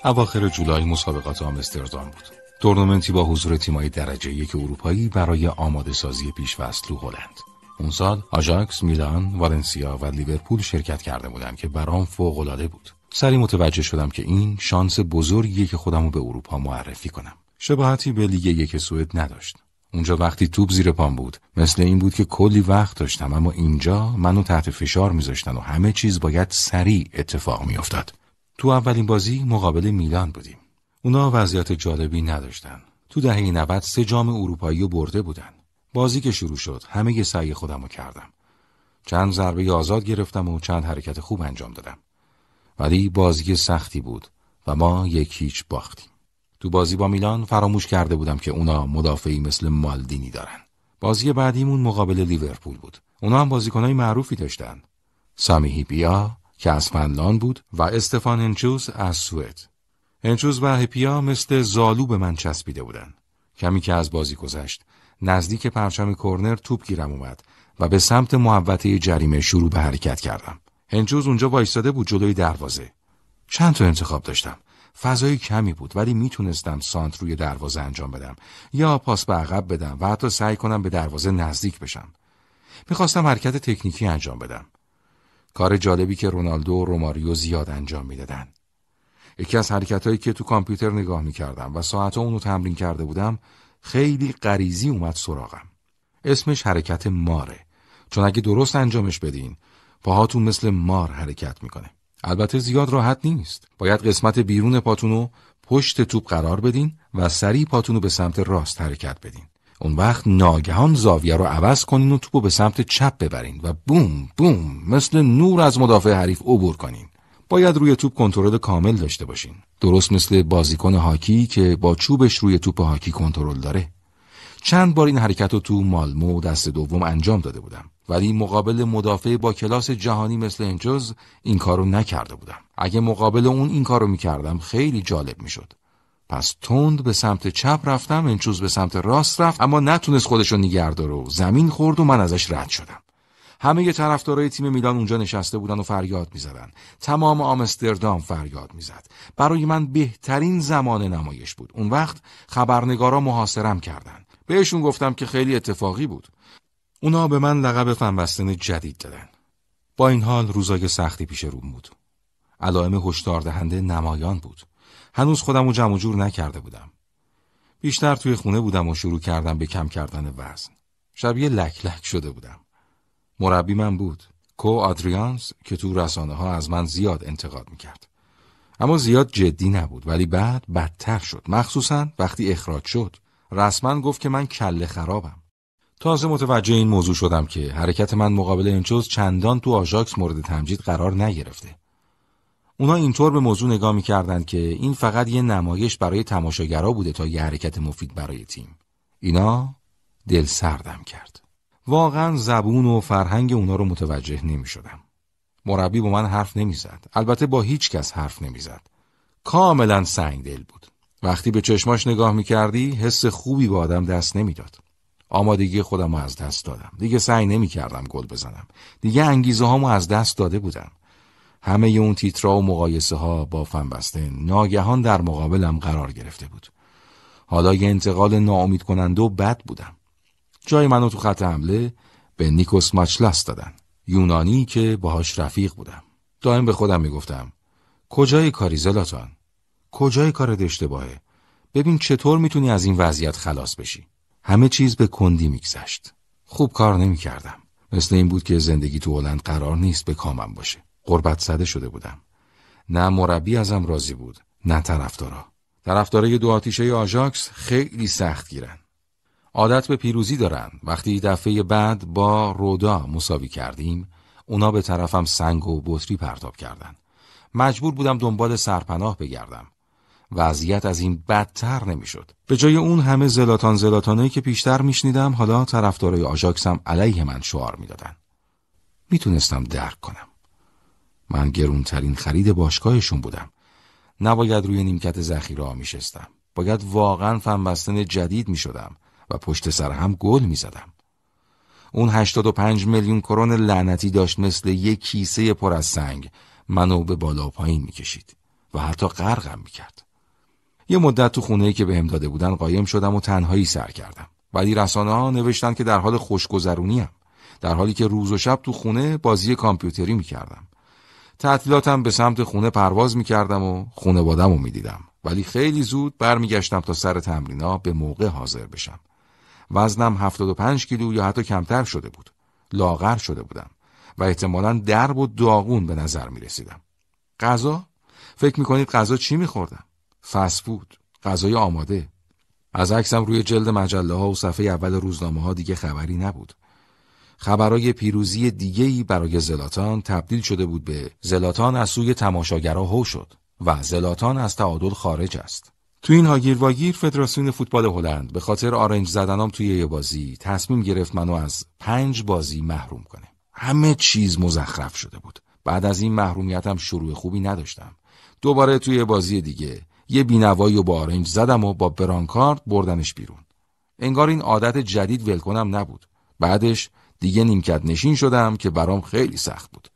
اواخر جولای مسابقات آمستردام بود تورنمنتی با حضور تیمای درجه یک اروپایی برای آماده سازی پیشوصلو هلند اون سال آژاکس، میلان، والنسیا و لیورپول شرکت کرده بودند که برام فوقالعاده بود. سری متوجه شدم که این شانس بزرگیه که خودم رو به اروپا معرفی کنم. شباهتی به لیگ یک سوئد نداشت. اونجا وقتی توپ زیر پام بود مثل این بود که کلی وقت داشتم اما اینجا منو تحت فشار میذاشتن و همه چیز باید سریع اتفاق میافتاد. تو اولین بازی مقابل میلان بودیم. اونا وضعیت جالبی نداشتن. تو دهه 90 سه جام اروپایی برده بودن. بازی که شروع شد همه یه سعی خودم رو کردم. چند ضربه آزاد گرفتم و چند حرکت خوب انجام دادم. ولی بازی سختی بود و ما یک هیچ باختیم. تو بازی با میلان فراموش کرده بودم که اونا مدافعی مثل مالدینی دارن. بازی بعدیمون مقابل لیورپول بود. اونا هم بازیکنهای معروفی داشتن. سامی هیپیا که از فنلان بود و استفان هنچوز از سوئد. هنچوز و هیپیا مثل زالو به من چسبیده بودن. کمی که از بازی گذشت نزدیک پرچم کرنر توپ گیرم اومد و به سمت محوطه جریمه شروع به حرکت کردم. هنچوز اونجا وایستاده بود جلوی دروازه. چند تا انتخاب داشتم. فضای کمی بود ولی میتونستم سانت روی دروازه انجام بدم یا پاس به عقب بدم و حتی سعی کنم به دروازه نزدیک بشم. میخواستم حرکت تکنیکی انجام بدم. کار جالبی که رونالدو و روماریو زیاد انجام میدادن. یکی از حرکتهایی که تو کامپیوتر نگاه میکردم و ساعت اونو تمرین کرده بودم خیلی غریزی اومد سراغم. اسمش حرکت ماره چون اگه درست انجامش بدین پاهاتون مثل مار حرکت میکنه. البته زیاد راحت نیست باید قسمت بیرون پاتونو پشت توپ قرار بدین و سریع پاتونو به سمت راست حرکت بدین اون وقت ناگهان زاویه رو عوض کنین و توپو به سمت چپ ببرین و بوم بوم مثل نور از مدافع حریف عبور کنین باید روی توپ کنترل کامل داشته باشین درست مثل بازیکن هاکی که با چوبش روی توپ هاکی کنترل داره چند بار این حرکت رو تو مالمو دست دوم انجام داده بودم ولی مقابل مدافع با کلاس جهانی مثل انجوز این کارو نکرده بودم اگه مقابل اون این کارو میکردم خیلی جالب میشد پس تند به سمت چپ رفتم انچوز به سمت راست رفت اما نتونست خودشو رو و زمین خورد و من ازش رد شدم همه طرفدارای تیم میلان اونجا نشسته بودن و فریاد میزدن تمام آمستردام فریاد میزد برای من بهترین زمان نمایش بود اون وقت خبرنگارا محاصرم کردند بهشون گفتم که خیلی اتفاقی بود. اونا به من لقب فنبستن جدید دادن. با این حال روزای سختی پیش روم بود. علائم هشدار دهنده نمایان بود. هنوز خودم رو جمع جور نکرده بودم. بیشتر توی خونه بودم و شروع کردم به کم کردن وزن. شبیه لک لک شده بودم. مربی من بود. کو آدریانس که تو رسانه ها از من زیاد انتقاد میکرد. اما زیاد جدی نبود ولی بعد بدتر شد. مخصوصا وقتی اخراج شد. رسما گفت که من کله خرابم تازه متوجه این موضوع شدم که حرکت من مقابل انچوز چندان تو آژاکس مورد تمجید قرار نگرفته اونا اینطور به موضوع نگاه میکردند که این فقط یه نمایش برای تماشاگرا بوده تا یه حرکت مفید برای تیم اینا دل سردم کرد واقعا زبون و فرهنگ اونا رو متوجه نمی شدم. مربی با من حرف نمیزد. البته با هیچ کس حرف نمیزد. کاملا دل بود. وقتی به چشماش نگاه میکردی حس خوبی با آدم دست نمیداد. آمادگی خودم رو از دست دادم. دیگه سعی نمیکردم گل بزنم. دیگه انگیزه هامو از دست داده بودم. همه اون تیترا و مقایسه ها با بسته ناگهان در مقابلم قرار گرفته بود. حالا یه انتقال ناامید کنند و بد بودم. جای منو تو خط حمله به نیکوس ماچلس دادن. یونانی که باهاش رفیق بودم. دائم به خودم میگفتم کجای کاریزلاتان؟ کجای کار اشتباهه ببین چطور میتونی از این وضعیت خلاص بشی همه چیز به کندی میگذشت خوب کار نمیکردم مثل این بود که زندگی تو هلند قرار نیست به کامم باشه قربت زده شده بودم نه مربی ازم راضی بود نه طرفدارا طرفدارای دو آتیشه آژاکس خیلی سخت گیرن عادت به پیروزی دارن وقتی دفعه بعد با رودا مساوی کردیم اونا به طرفم سنگ و بطری پرتاب کردن مجبور بودم دنبال سرپناه بگردم وضعیت از این بدتر نمیشد. به جای اون همه زلاتان زلاتانایی که پیشتر میشنیدم حالا طرفدارای آژاکسم علیه من شعار میدادن. میتونستم درک کنم. من گرونترین خرید باشگاهشون بودم. نباید روی نیمکت ذخیره میشستم. باید واقعا فنبستن جدید میشدم و پشت سر هم گل میزدم. اون 85 میلیون کرون لعنتی داشت مثل یک کیسه پر از سنگ منو به بالا و پایین میکشید و حتی غرقم میکرد. یه مدت تو خونه که به به داده بودن قایم شدم و تنهایی سر کردم ولی رسانه ها نوشتن که در حال خوشگذرونیم. در حالی که روز و شب تو خونه بازی کامپیوتری میکردم تعطیلاتم به سمت خونه پرواز میکردم و بادم و میدیدم ولی خیلی زود برمیگشتم تا سر تمرینا به موقع حاضر بشم وزنم 75 کیلو یا حتی کمتر شده بود لاغر شده بودم و احتمالا درب و داغون به نظر می رسیدم غذا فکر می غذا چی می فسفود غذای آماده از عکسم روی جلد مجله ها و صفحه اول روزنامه ها دیگه خبری نبود خبرای پیروزی دیگهی برای زلاتان تبدیل شده بود به زلاتان از سوی تماشاگرا هو شد و زلاتان از تعادل خارج است تو این هاگیر واگیر فدراسیون فوتبال هلند به خاطر آرنج زدنام توی یه بازی تصمیم گرفت منو از پنج بازی محروم کنه همه چیز مزخرف شده بود بعد از این محرومیتم شروع خوبی نداشتم دوباره توی بازی دیگه یه بینوایی و با آرنج زدم و با برانکارد بردنش بیرون انگار این عادت جدید ولکنم نبود بعدش دیگه نیمکت نشین شدم که برام خیلی سخت بود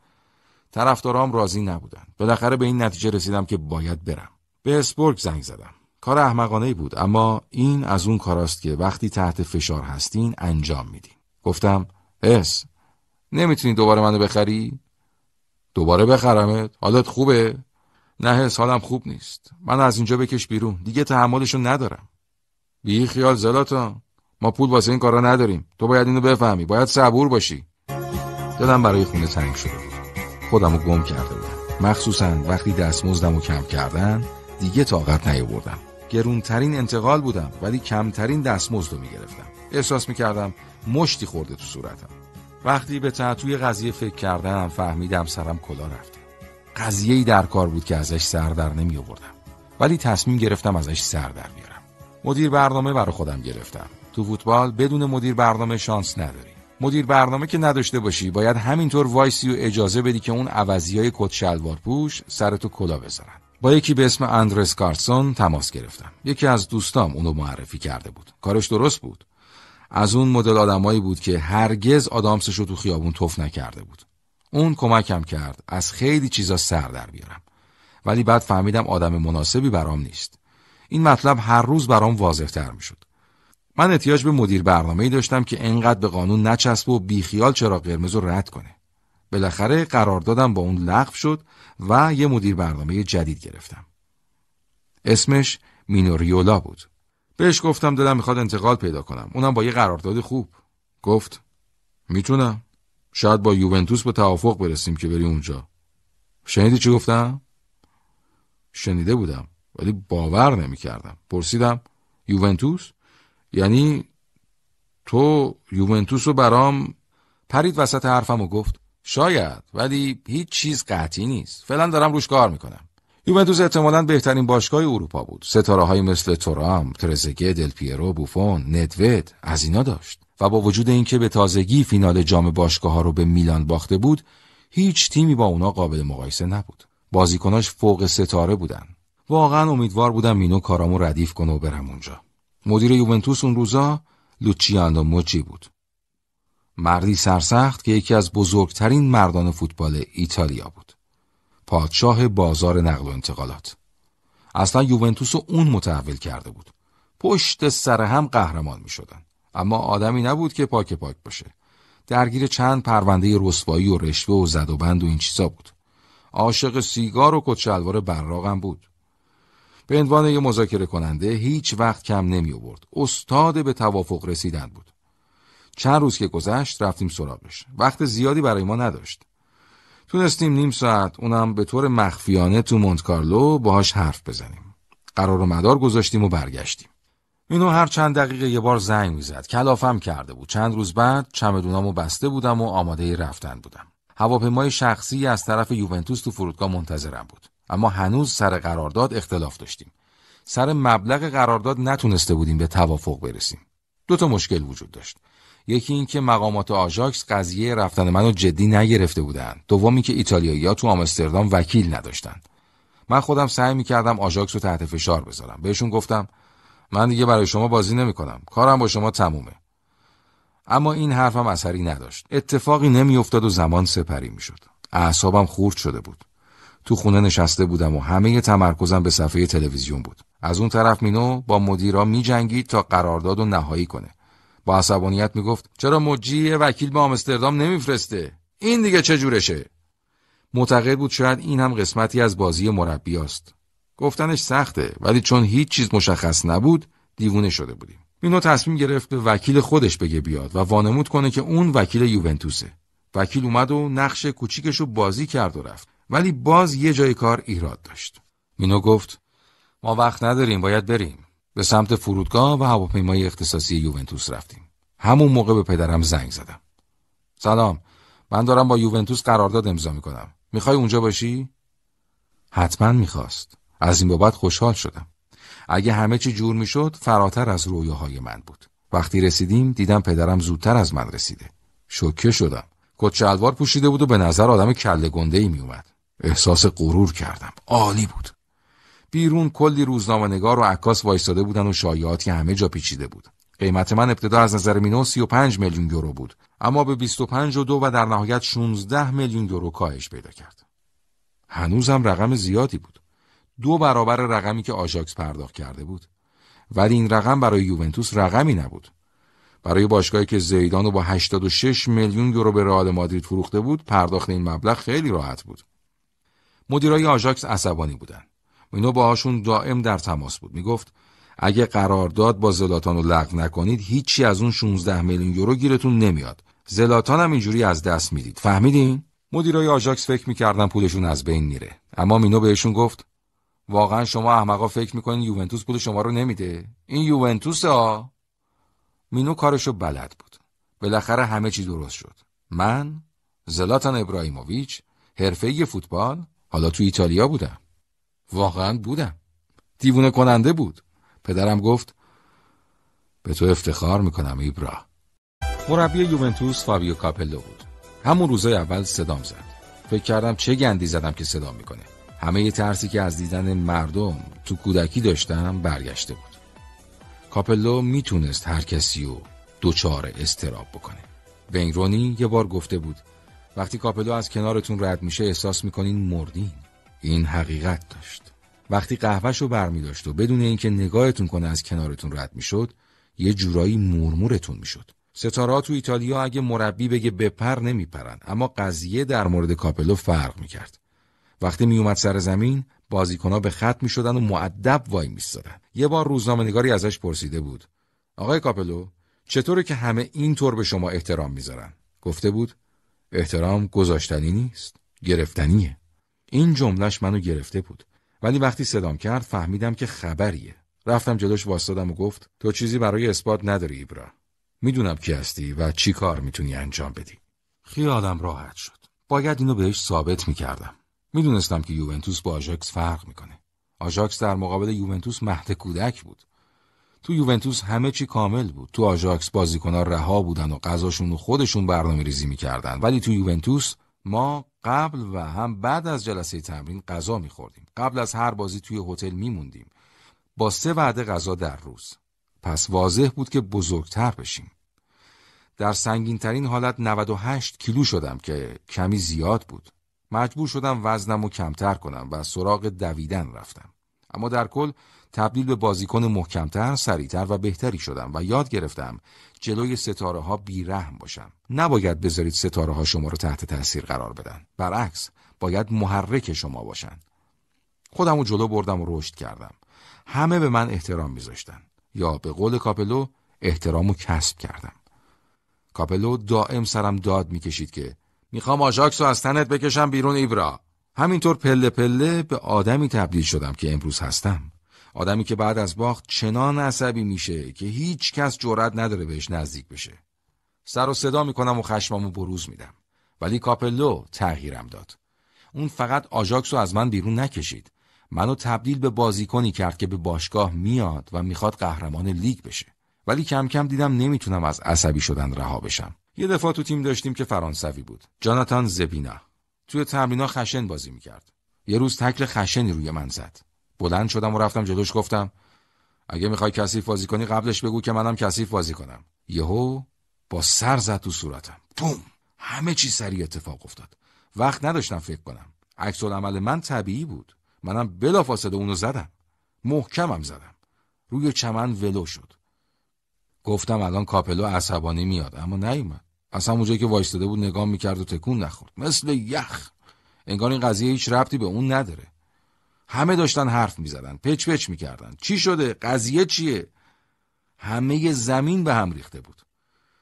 طرفدارام راضی نبودن بالاخره به این نتیجه رسیدم که باید برم به اسبورگ زنگ زدم کار احمقانه بود اما این از اون کاراست که وقتی تحت فشار هستین انجام میدین گفتم اس نمیتونی دوباره منو بخری دوباره بخرمت حالت خوبه نه سالم خوب نیست من از اینجا بکش بیرون دیگه تحملشو ندارم بی خیال زلاتا ما پول واسه این کارا نداریم تو باید اینو بفهمی باید صبور باشی دلم برای خونه تنگ شده بود خودمو گم کرده بودم مخصوصا وقتی دستمزدم و کم کردن دیگه طاقت نیاوردم گرونترین انتقال بودم ولی کمترین دستمزدو رو میگرفتم احساس میکردم مشتی خورده تو صورتم وقتی به تعطوی قضیه فکر کردم فهمیدم سرم کلا رفته قضیه‌ای در کار بود که ازش سر در نمی آوردم ولی تصمیم گرفتم ازش سر در بیارم مدیر برنامه برا خودم گرفتم تو فوتبال بدون مدیر برنامه شانس نداری مدیر برنامه که نداشته باشی باید همینطور وایسی و اجازه بدی که اون عوضی های کت شلوار پوش سرتو کلا بذارن با یکی به اسم اندرس کارسون تماس گرفتم یکی از دوستام اونو معرفی کرده بود کارش درست بود از اون مدل آدمایی بود که هرگز آدامسش رو تو خیابون تف نکرده بود اون کمکم کرد از خیلی چیزا سر در بیارم ولی بعد فهمیدم آدم مناسبی برام نیست این مطلب هر روز برام واضح تر می شد. من احتیاج به مدیر برنامه ای داشتم که انقدر به قانون نچسب و بیخیال چرا قرمز رو رد کنه. بالاخره قرار دادم با اون لغو شد و یه مدیر برنامه جدید گرفتم. اسمش مینوریولا بود. بهش گفتم دلم میخواد انتقال پیدا کنم. اونم با یه قرارداد خوب. گفت میتونم. شاید با یوونتوس به توافق برسیم که بری اونجا شنیدی چی گفتم؟ شنیده بودم ولی باور نمی کردم پرسیدم یوونتوس؟ یعنی تو یوونتوس رو برام پرید وسط حرفم و گفت شاید ولی هیچ چیز قطعی نیست فعلا دارم روش کار میکنم یوونتوس احتمالا بهترین باشگاه اروپا بود ستاره های مثل تورام ترزگه دلپیرو، بوفون ندوید از اینا داشت و با وجود اینکه به تازگی فینال جام باشگاه ها رو به میلان باخته بود هیچ تیمی با اونا قابل مقایسه نبود بازیکناش فوق ستاره بودن واقعا امیدوار بودم مینو کارامو ردیف کنه و برم اونجا مدیر یوونتوس اون روزا لوچیانو موچی بود مردی سرسخت که یکی از بزرگترین مردان فوتبال ایتالیا بود پادشاه بازار نقل و انتقالات اصلا یوونتوس اون متحول کرده بود پشت سر هم قهرمان می اما آدمی نبود که پاک پاک باشه درگیر چند پرونده رسوایی و رشوه و زد و بند و این چیزا بود عاشق سیگار و کچلوار براقم بود به عنوان یه مذاکره کننده هیچ وقت کم نمی آورد استاد به توافق رسیدن بود چند روز که گذشت رفتیم سراغش وقت زیادی برای ما نداشت تونستیم نیم ساعت اونم به طور مخفیانه تو مونت کارلو باهاش حرف بزنیم قرار و مدار گذاشتیم و برگشتیم اینو هر چند دقیقه یه بار زنگ میزد کلافم کرده بود چند روز بعد چمدونامو بسته بودم و آماده رفتن بودم هواپیمای شخصی از طرف یوونتوس تو فرودگاه منتظرم بود اما هنوز سر قرارداد اختلاف داشتیم سر مبلغ قرارداد نتونسته بودیم به توافق برسیم دو تا مشکل وجود داشت یکی اینکه مقامات آژاکس قضیه رفتن منو جدی نگرفته بودند دومی که ها تو آمستردام وکیل نداشتند من خودم سعی میکردم آژاکس رو تحت فشار بذارم بهشون گفتم من دیگه برای شما بازی نمی کنم. کارم با شما تمومه. اما این حرفم اثری نداشت. اتفاقی نمیافتاد و زمان سپری شد اعصابم خورد شده بود. تو خونه نشسته بودم و همه تمرکزم به صفحه تلویزیون بود. از اون طرف مینو با مدیرا میجنگید تا قرارداد و نهایی کنه. با عصبانیت میگفت چرا مجی وکیل به آمستردام نمیفرسته؟ این دیگه چه جورشه؟ معتقد بود شاید این هم قسمتی از بازی مربی است. گفتنش سخته ولی چون هیچ چیز مشخص نبود دیوونه شده بودیم مینو تصمیم گرفت به وکیل خودش بگه بیاد و وانمود کنه که اون وکیل یوونتوسه وکیل اومد و نقش کوچیکش رو بازی کرد و رفت ولی باز یه جای کار ایراد داشت مینو گفت ما وقت نداریم باید بریم به سمت فرودگاه و هواپیمای اختصاصی یوونتوس رفتیم همون موقع به پدرم زنگ زدم سلام من دارم با یوونتوس قرارداد امضا میکنم میخوای اونجا باشی حتما میخواست از این بابت خوشحال شدم اگه همه چی جور میشد فراتر از رویاهای من بود وقتی رسیدیم دیدم پدرم زودتر از من رسیده شوکه شدم کت شلوار پوشیده بود و به نظر آدم کله گنده ای می اومد احساس غرور کردم عالی بود بیرون کلی روزنامه نگار و عکاس وایستاده بودن و شایعاتی همه جا پیچیده بود قیمت من ابتدا از نظر مینو 35 میلیون یورو بود اما به 25 و دو و در نهایت 16 میلیون یورو کاهش پیدا کرد هنوزم رقم زیادی بود دو برابر رقمی که آژاکس پرداخت کرده بود ولی این رقم برای یوونتوس رقمی نبود برای باشگاهی که زیدان رو با 86 میلیون یورو به رئال مادرید فروخته بود پرداخت این مبلغ خیلی راحت بود مدیرای آژاکس عصبانی بودن اینو باهاشون دائم در تماس بود میگفت اگه قرارداد با زلاتان رو لغو نکنید هیچی از اون 16 میلیون یورو گیرتون نمیاد زلاتان هم اینجوری از دست میدید فهمیدین مدیرای آژاکس فکر میکردن پولشون از بین میره اما مینو بهشون گفت واقعا شما احمقا فکر میکنین یوونتوس پول شما رو نمیده این یوونتوس ها مینو کارشو بلد بود بالاخره همه چی درست شد من زلاتان ابراهیموویچ حرفه فوتبال حالا تو ایتالیا بودم واقعا بودم دیوونه کننده بود پدرم گفت به تو افتخار میکنم ایبرا مربی یوونتوس فابیو کاپلو بود همون روزای اول صدام زد فکر کردم چه گندی زدم که صدام میکنه همه یه ترسی که از دیدن مردم تو کودکی داشتم برگشته بود کاپلو میتونست هر کسی رو دوچار استراب بکنه رونی یه بار گفته بود وقتی کاپلو از کنارتون رد میشه احساس میکنین مردین این حقیقت داشت وقتی قهوهش رو برمیداشت و بدون اینکه نگاهتون کنه از کنارتون رد میشد یه جورایی مرمورتون میشد ستاره تو ایتالیا اگه مربی بگه بپر نمیپرن اما قضیه در مورد کاپلو فرق میکرد وقتی میومد سر زمین بازیکنها به خط شدن و معدب وای میستادن یه بار روزنامهنگاری ازش پرسیده بود آقای کاپلو چطوره که همه اینطور به شما احترام میذارن گفته بود احترام گذاشتنی نیست گرفتنیه این جملهش منو گرفته بود ولی وقتی صدام کرد فهمیدم که خبریه رفتم جلوش واسدادم و گفت تو چیزی برای اثبات نداری ایبرا میدونم کی هستی و چی کار میتونی انجام بدی خیالم راحت شد باید اینو بهش ثابت میکردم میدونستم که یوونتوس با آژاکس فرق میکنه. آژاکس در مقابل یوونتوس مهد کودک بود. تو یوونتوس همه چی کامل بود. تو آژاکس بازیکنها رها بودن و غذاشون و خودشون برنامه ریزی میکردن. ولی تو یوونتوس ما قبل و هم بعد از جلسه تمرین غذا میخوردیم. قبل از هر بازی توی هتل میموندیم. با سه وعده غذا در روز. پس واضح بود که بزرگتر بشیم. در سنگین ترین حالت 98 کیلو شدم که کمی زیاد بود. مجبور شدم وزنم و کمتر کنم و سراغ دویدن رفتم. اما در کل تبدیل به بازیکن محکمتر، سریعتر و بهتری شدم و یاد گرفتم جلوی ستاره ها بیرحم باشم. نباید بذارید ستاره ها شما رو تحت تاثیر قرار بدن. برعکس، باید محرک شما باشن. خودم رو جلو بردم و رشد کردم. همه به من احترام میذاشتن یا به قول کاپلو احترام و کسب کردم. کاپلو دائم سرم داد میکشید که میخوام آژاکس رو از تنت بکشم بیرون ایبرا همینطور پله پله به آدمی تبدیل شدم که امروز هستم آدمی که بعد از باخت چنان عصبی میشه که هیچ کس جرأت نداره بهش نزدیک بشه سر و صدا میکنم و خشمامو بروز میدم ولی کاپلو تغییرم داد اون فقط آژاکس رو از من بیرون نکشید منو تبدیل به بازیکنی کرد که به باشگاه میاد و میخواد قهرمان لیگ بشه ولی کم کم دیدم نمیتونم از عصبی شدن رها بشم یه دفعه تو تیم داشتیم که فرانسوی بود جاناتان زبینا توی تمرینا خشن بازی میکرد یه روز تکل خشنی روی من زد بلند شدم و رفتم جلوش گفتم اگه میخوای کثیف بازی کنی قبلش بگو که منم کثیف بازی کنم یهو با سر زد تو صورتم بوم همه چی سریع اتفاق افتاد وقت نداشتم فکر کنم عکس عمل من طبیعی بود منم بلافاصله اونو زدم محکمم زدم روی چمن ولو شد گفتم الان کاپلو عصبانی میاد اما نیومد اصلا اونجایی که وایستاده بود نگاه میکرد و تکون نخورد مثل یخ انگار این قضیه هیچ ربطی به اون نداره همه داشتن حرف میزدن پچ پچ میکردن چی شده قضیه چیه همه زمین به هم ریخته بود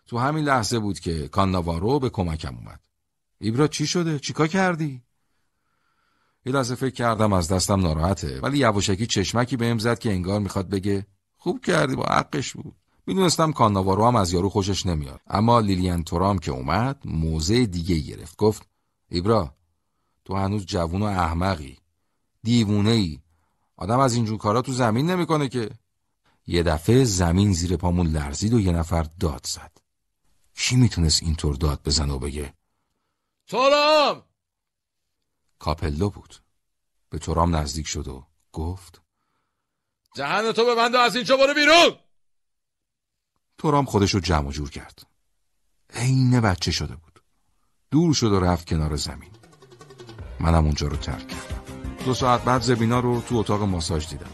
تو همین لحظه بود که کاناوارو به کمکم اومد ایبرا چی شده چیکار کردی یه لحظه فکر کردم از دستم ناراحته ولی یواشکی چشمکی بهم زد که انگار میخواد بگه خوب کردی با حقش بود میدونستم کاناوارو هم از یارو خوشش نمیاد اما لیلیان تورام که اومد موزه دیگه گرفت گفت ایبرا تو هنوز جوون و احمقی دیوونه ای آدم از اینجور کارا تو زمین نمیکنه که یه دفعه زمین زیر پامون لرزید و یه نفر داد زد کی میتونست اینطور داد بزن و بگه تورام کاپلو بود به تورام نزدیک شد و گفت دهن تو به من از اینجا برو بیرون تورام رو جمع جور کرد. عین بچه شده بود. دور شد و رفت کنار زمین. منم اونجا رو ترک کردم. دو ساعت بعد زبینا رو تو اتاق ماساژ دیدم.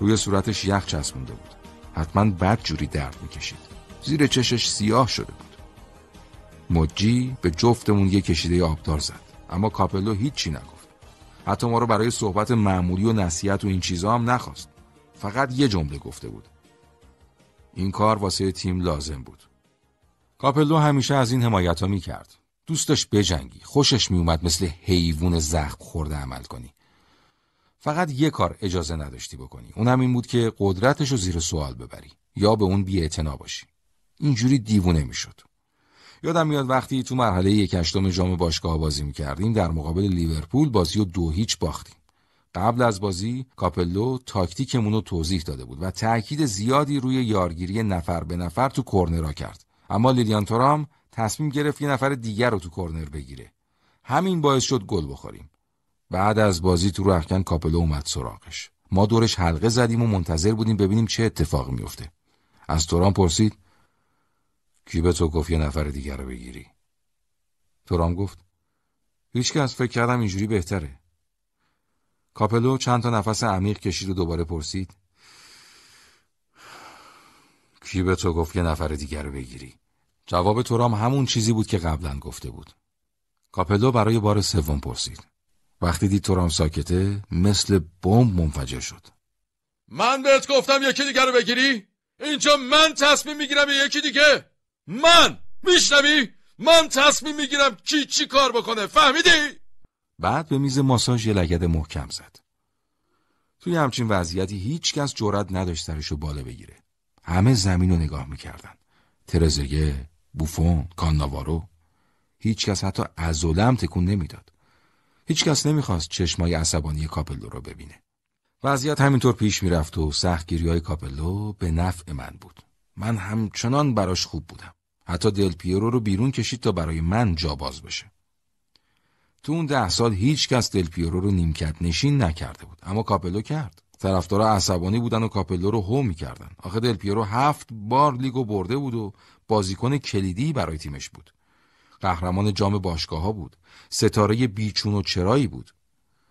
روی صورتش یخ چسبونده بود. حتما بد جوری درد میکشید. زیر چشش سیاه شده بود. مجی به جفتمون یه کشیده آبدار زد. اما کاپلو هیچی نگفت. حتی ما رو برای صحبت معمولی و نصیحت و این چیزا هم نخواست. فقط یه جمله گفته بود. این کار واسه تیم لازم بود. کاپلو همیشه از این حمایت ها می کرد. دوستش بجنگی. خوشش می اومد مثل حیوان زخم خورده عمل کنی. فقط یه کار اجازه نداشتی بکنی. اونم این بود که قدرتش رو زیر سوال ببری یا به اون بی باشی. اینجوری دیوونه میشد. یادم میاد وقتی تو مرحله یک هشتم جام باشگاه بازی میکردیم در مقابل لیورپول بازی و دو هیچ باختیم. قبل از بازی کاپلو تاکتیکمون رو توضیح داده بود و تاکید زیادی روی یارگیری نفر به نفر تو کرنرها کرد اما لیلیان تورام تصمیم گرفت یه نفر دیگر رو تو کرنر بگیره همین باعث شد گل بخوریم بعد از بازی تو رخکن کاپلو اومد سراغش ما دورش حلقه زدیم و منتظر بودیم ببینیم چه اتفاقی میفته از تورام پرسید کی به تو گفت یه نفر دیگر رو بگیری تورام گفت هیچکس فکر کردم اینجوری بهتره کاپلو چند تا نفس عمیق کشید و دوباره پرسید کی به تو گفت که نفر دیگر رو بگیری جواب تورام همون چیزی بود که قبلا گفته بود کاپلو برای بار سوم پرسید وقتی دید تورام ساکته مثل بمب منفجر شد من بهت گفتم یکی دیگر رو بگیری اینجا من تصمیم میگیرم یکی دیگه من میشنوی من تصمیم میگیرم کی چی کار بکنه فهمیدی بعد به میز ماساژ یه لگد محکم زد. توی همچین وضعیتی کس جرأت نداشت سرشو بالا بگیره. همه زمین رو نگاه میکردن. ترزگه، بوفون، کانناوارو. کس حتی اولم تکون نمیداد. کس نمیخواست چشمای عصبانی کاپلو رو ببینه. وضعیت همینطور پیش میرفت و سختگیری های کاپلو به نفع من بود. من همچنان براش خوب بودم. حتی دل پیرو رو بیرون کشید تا برای من جا باز بشه. تو اون ده سال هیچ کس دل پیرو رو نیمکت نشین نکرده بود اما کاپلو کرد طرفدارا عصبانی بودن و کاپلو رو هو میکردن آخه دل پیرو هفت بار لیگو برده بود و بازیکن کلیدی برای تیمش بود قهرمان جام باشگاه ها بود ستاره بیچون و چرایی بود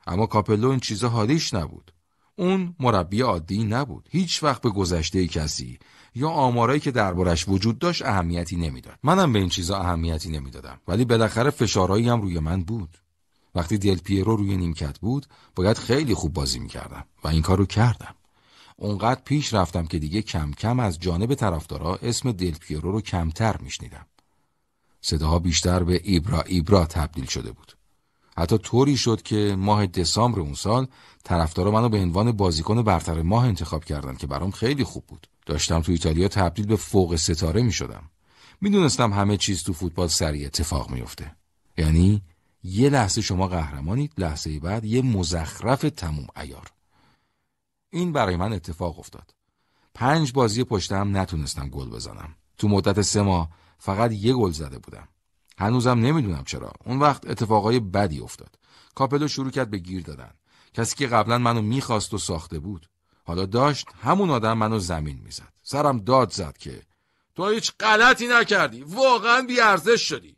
اما کاپلو این چیزا حالیش نبود اون مربی عادی نبود هیچ وقت به گذشته کسی یا آمارایی که دربارش وجود داشت اهمیتی نمیداد منم به این چیزا اهمیتی نمیدادم ولی بالاخره فشارایی هم روی من بود وقتی دل پیرو روی نیمکت بود باید خیلی خوب بازی میکردم و این کار کردم اونقدر پیش رفتم که دیگه کم کم از جانب طرفدارا اسم دل پیرو رو کمتر میشنیدم صداها بیشتر به ایبرا ایبرا تبدیل شده بود حتی طوری شد که ماه دسامبر اون سال طرفدارا منو به عنوان بازیکن برتر ماه انتخاب کردند که برام خیلی خوب بود داشتم تو ایتالیا تبدیل به فوق ستاره می شدم میدونستم همه چیز تو فوتبال سریع اتفاق میفته یعنی یه لحظه شما قهرمانید لحظه بعد یه مزخرف تموم ایار این برای من اتفاق افتاد پنج بازی پشتم نتونستم گل بزنم تو مدت سه ماه فقط یه گل زده بودم هنوزم نمیدونم چرا اون وقت اتفاقای بدی افتاد کاپلو شروع کرد به گیر دادن کسی که قبلا منو میخواست و ساخته بود حالا داشت همون آدم منو زمین میزد سرم داد زد که تو هیچ غلطی نکردی واقعا بیارزش شدی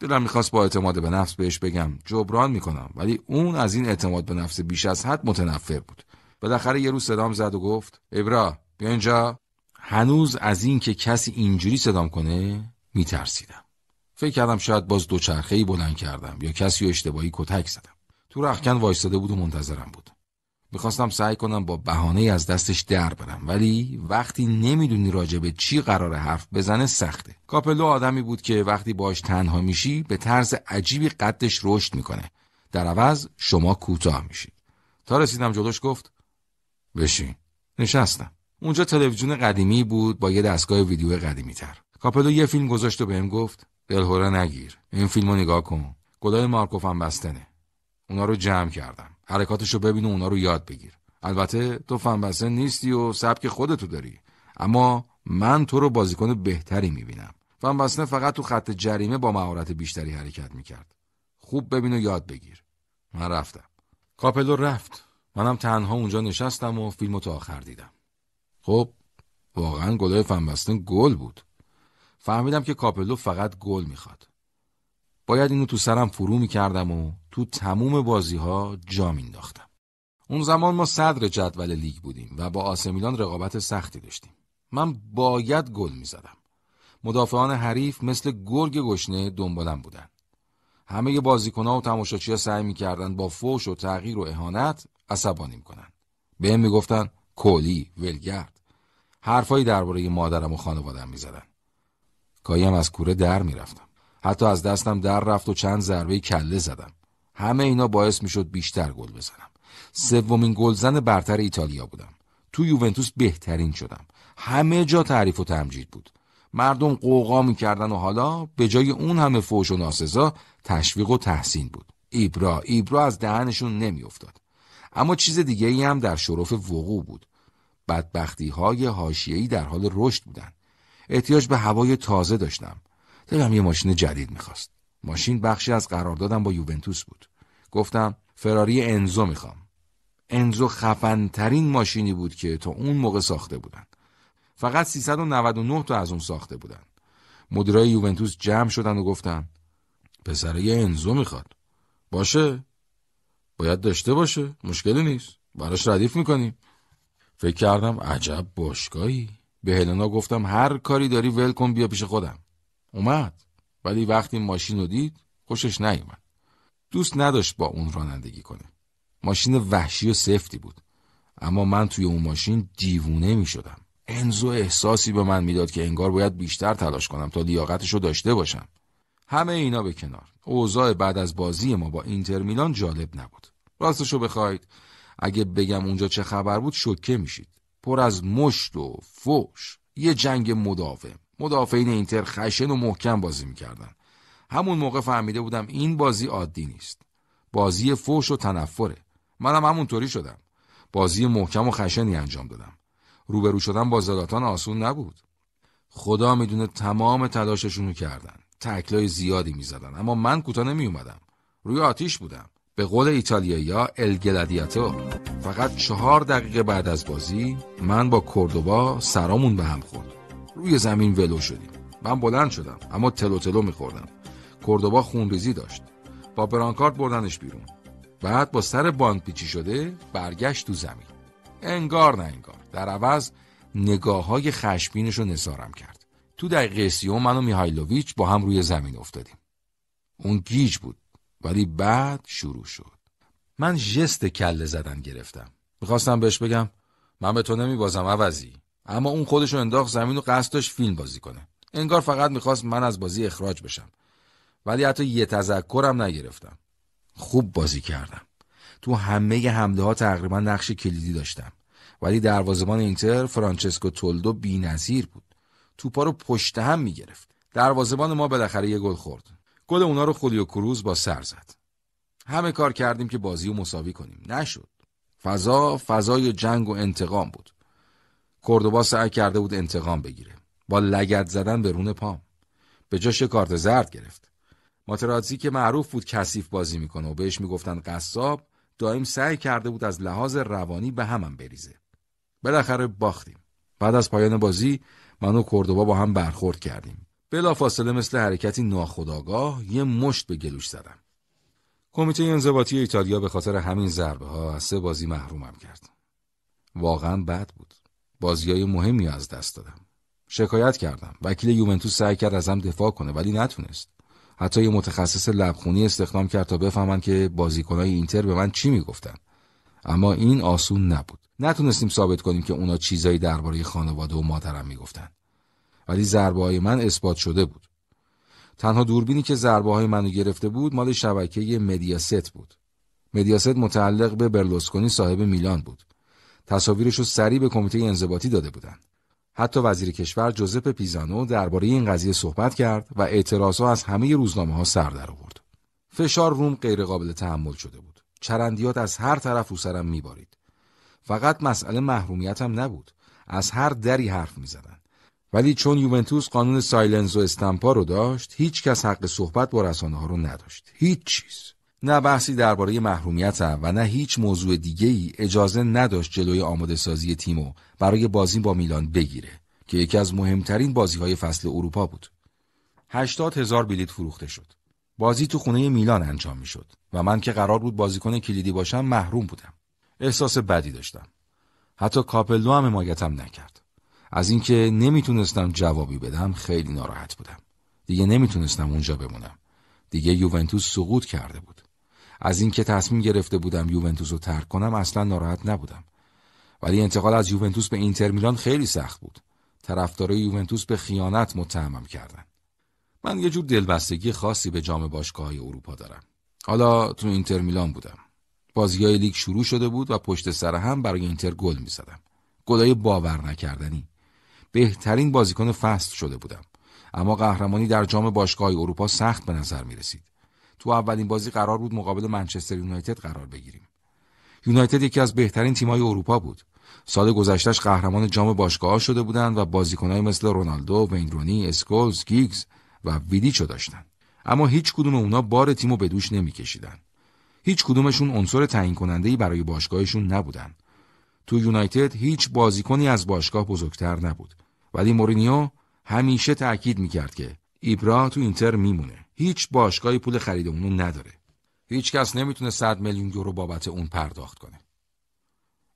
دلم میخواست با اعتماد به نفس بهش بگم جبران میکنم ولی اون از این اعتماد به نفس بیش از حد متنفر بود بالاخره یه روز صدام زد و گفت ابرا بیا اینجا هنوز از اینکه کسی اینجوری صدام کنه میترسیدم فکر کردم شاید باز دوچرخه ای بلند کردم یا کسی اشتباهی کتک زدم تو رخکن وایستاده بود و منتظرم بود میخواستم سعی کنم با بهانه از دستش در برم ولی وقتی نمیدونی راجع به چی قرار حرف بزنه سخته کاپلو آدمی بود که وقتی باش تنها میشی به طرز عجیبی قدش رشد میکنه در عوض شما کوتاه میشید تا رسیدم جلوش گفت بشین نشستم اونجا تلویزیون قدیمی بود با یه دستگاه ویدیو قدیمی تر کاپلو یه فیلم گذاشت و بهم گفت دلهوره نگیر این فیلمو نگاه کن گلای مارکوف بستنه اونا رو جمع کردم حرکاتشو ببین و اونا رو یاد بگیر البته تو فنبسته نیستی و سبک خودتو داری اما من تو رو بازیکن بهتری میبینم فنبستن فقط تو خط جریمه با مهارت بیشتری حرکت میکرد خوب ببین و یاد بگیر من رفتم کاپلو رفت منم تنها اونجا نشستم و فیلمو تا آخر دیدم خب واقعا گلای فنبستن گل بود فهمیدم که کاپلو فقط گل میخواد باید اینو تو سرم فرو می کردم و تو تموم بازی ها جا مینداختم. اون زمان ما صدر جدول لیگ بودیم و با آسمیلان رقابت سختی داشتیم. من باید گل میزدم. مدافعان حریف مثل گرگ گشنه دنبالم بودن. همه ها و ها سعی میکردن با فوش و تغییر و اهانت عصبانیم کنن. بهم میگفتن کولی ولگرد. حرفایی درباره مادرم و خانوادم زدن. کایم از کوره در رفتم. حتی از دستم در رفت و چند ضربه کله زدم همه اینا باعث میشد بیشتر گل بزنم سومین گلزن برتر ایتالیا بودم تو یوونتوس بهترین شدم همه جا تعریف و تمجید بود مردم قوقا میکردن و حالا به جای اون همه فوش و ناسزا تشویق و تحسین بود ایبرا ایبرا از دهنشون نمیافتاد اما چیز دیگه ای هم در شرف وقوع بود بدبختی های در حال رشد بودن احتیاج به هوای تازه داشتم دلم یه ماشین جدید میخواست ماشین بخشی از قراردادم با یوونتوس بود گفتم فراری انزو میخوام انزو خفنترین ماشینی بود که تا اون موقع ساخته بودن فقط 399 تا از اون ساخته بودن مدیرای یوونتوس جمع شدن و گفتن یه انزو میخواد باشه باید داشته باشه مشکلی نیست براش ردیف میکنیم فکر کردم عجب باشگاهی به هلنا گفتم هر کاری داری ول بیا پیش خودم اومد ولی وقتی ماشین رو دید خوشش نیومد دوست نداشت با اون رانندگی کنه ماشین وحشی و سفتی بود اما من توی اون ماشین دیوونه می شدم انزو احساسی به من میداد که انگار باید بیشتر تلاش کنم تا لیاقتش رو داشته باشم همه اینا به کنار اوضاع بعد از بازی ما با اینتر میلان جالب نبود راستشو بخواید اگه بگم اونجا چه خبر بود شوکه میشید پر از مشت و فوش یه جنگ مداوم مدافعین اینتر خشن و محکم بازی میکردن همون موقع فهمیده بودم این بازی عادی نیست بازی فوش و تنفره منم همونطوری شدم بازی محکم و خشنی انجام دادم روبرو شدن با زلاتان آسون نبود خدا میدونه تمام تلاششونو کردن تکلای زیادی میزدن اما من کوتاه نمیومدم روی آتیش بودم به قول ایتالیایی ها فقط چهار دقیقه بعد از بازی من با کردوبا سرامون به هم خورد روی زمین ولو شدیم من بلند شدم اما تلو تلو میخوردم کردوبا خونریزی داشت با برانکارد بردنش بیرون بعد با سر باند پیچی شده برگشت تو زمین انگار نه انگار در عوض نگاه های خشبینش رو نسارم کرد تو دقیقه سیوم من و میهایلوویچ با هم روی زمین افتادیم اون گیج بود ولی بعد شروع شد من جست کله زدن گرفتم میخواستم بهش بگم من به تو نمیبازم عوضی اما اون رو انداخت زمین و قصد فیلم بازی کنه انگار فقط میخواست من از بازی اخراج بشم ولی حتی یه تذکرم نگرفتم خوب بازی کردم تو همه حمله ها تقریبا نقش کلیدی داشتم ولی دروازبان اینتر فرانچسکو تولدو بی‌نظیر بود توپا رو پشت هم میگرفت دروازبان ما بالاخره یه گل خورد گل اونا رو خولیو کروز با سر زد همه کار کردیم که بازی و مساوی کنیم نشد فضا فضای جنگ و انتقام بود کردوبا سعی کرده بود انتقام بگیره با لگت زدن به رون پام به جاش کارت زرد گرفت ماتراتزی که معروف بود کثیف بازی میکنه و بهش میگفتن قصاب دائم سعی کرده بود از لحاظ روانی به همم بریزه بالاخره باختیم بعد از پایان بازی من و کردوبا با هم برخورد کردیم بلافاصله مثل حرکتی ناخودآگاه یه مشت به گلوش زدم کمیته انضباطی ایتالیا به خاطر همین ضربه ها از سه بازی محرومم کرد واقعا بد بود بازی های مهمی از دست دادم شکایت کردم وکیل یوونتوس سعی کرد ازم دفاع کنه ولی نتونست حتی یه متخصص لبخونی استخدام کرد تا بفهمن که بازیکنهای اینتر به من چی میگفتن اما این آسون نبود نتونستیم ثابت کنیم که اونا چیزایی درباره خانواده و مادرم میگفتن ولی ضربه های من اثبات شده بود تنها دوربینی که ضربه های منو گرفته بود مال شبکه مدیاست بود مدیاست متعلق به برلوسکونی صاحب میلان بود تصاویرش رو سریع به کمیته انضباطی داده بودند. حتی وزیر کشور جوزپ پیزانو درباره این قضیه صحبت کرد و اعتراضها از همه روزنامه ها سر در آورد. فشار روم غیرقابل تحمل شده بود. چرندیات از هر طرف او سرم میبارید. فقط مسئله محرومیتم نبود. از هر دری حرف زدن. ولی چون یوونتوس قانون سایلنز و استمپا رو داشت، هیچ کس حق صحبت با رسانه ها رو نداشت. هیچ چیز. نه بحثی درباره محرومیت هم و نه هیچ موضوع دیگه ای اجازه نداشت جلوی آماده سازی تیمو برای بازی با میلان بگیره که یکی از مهمترین بازی های فصل اروپا بود. هشتاد هزار بلیت فروخته شد. بازی تو خونه میلان انجام می شد و من که قرار بود بازیکن کلیدی باشم محروم بودم. احساس بدی داشتم. حتی کاپلو هم حمایتم نکرد. از اینکه نمیتونستم جوابی بدم خیلی ناراحت بودم. دیگه نمیتونستم اونجا بمونم. دیگه یوونتوس سقوط کرده بود. از اینکه تصمیم گرفته بودم یوونتوس رو ترک کنم اصلا ناراحت نبودم ولی انتقال از یوونتوس به اینتر میلان خیلی سخت بود طرفدارای یوونتوس به خیانت متهمم کردن من یه جور دلبستگی خاصی به جام باشگاه‌های اروپا دارم حالا تو اینتر میلان بودم بازیای لیگ شروع شده بود و پشت سر هم برای اینتر گل میزدم گلای باور نکردنی بهترین بازیکن فصل شده بودم اما قهرمانی در جام باشگاه اروپا سخت به نظر می رسید تو اولین بازی قرار بود مقابل منچستر یونایتد قرار بگیریم یونایتد یکی از بهترین تیم‌های اروپا بود سال گذشتهش قهرمان جام باشگاه‌ها شده بودند و بازیکنهای مثل رونالدو، وینرونی، اسکولز، گیگز و ویدیچو داشتند. اما هیچ کدوم اونا بار تیمو به دوش نمیکشیدند هیچ کدومشون عنصر تعیین کننده برای باشگاهشون نبودن. تو یونایتد هیچ بازیکنی از باشگاه بزرگتر نبود. ولی مورینیو همیشه تأکید میکرد که ایبرا تو اینتر میمونه. هیچ باشگاهی پول خرید اونو نداره. هیچ کس نمیتونه 100 میلیون یورو بابت اون پرداخت کنه.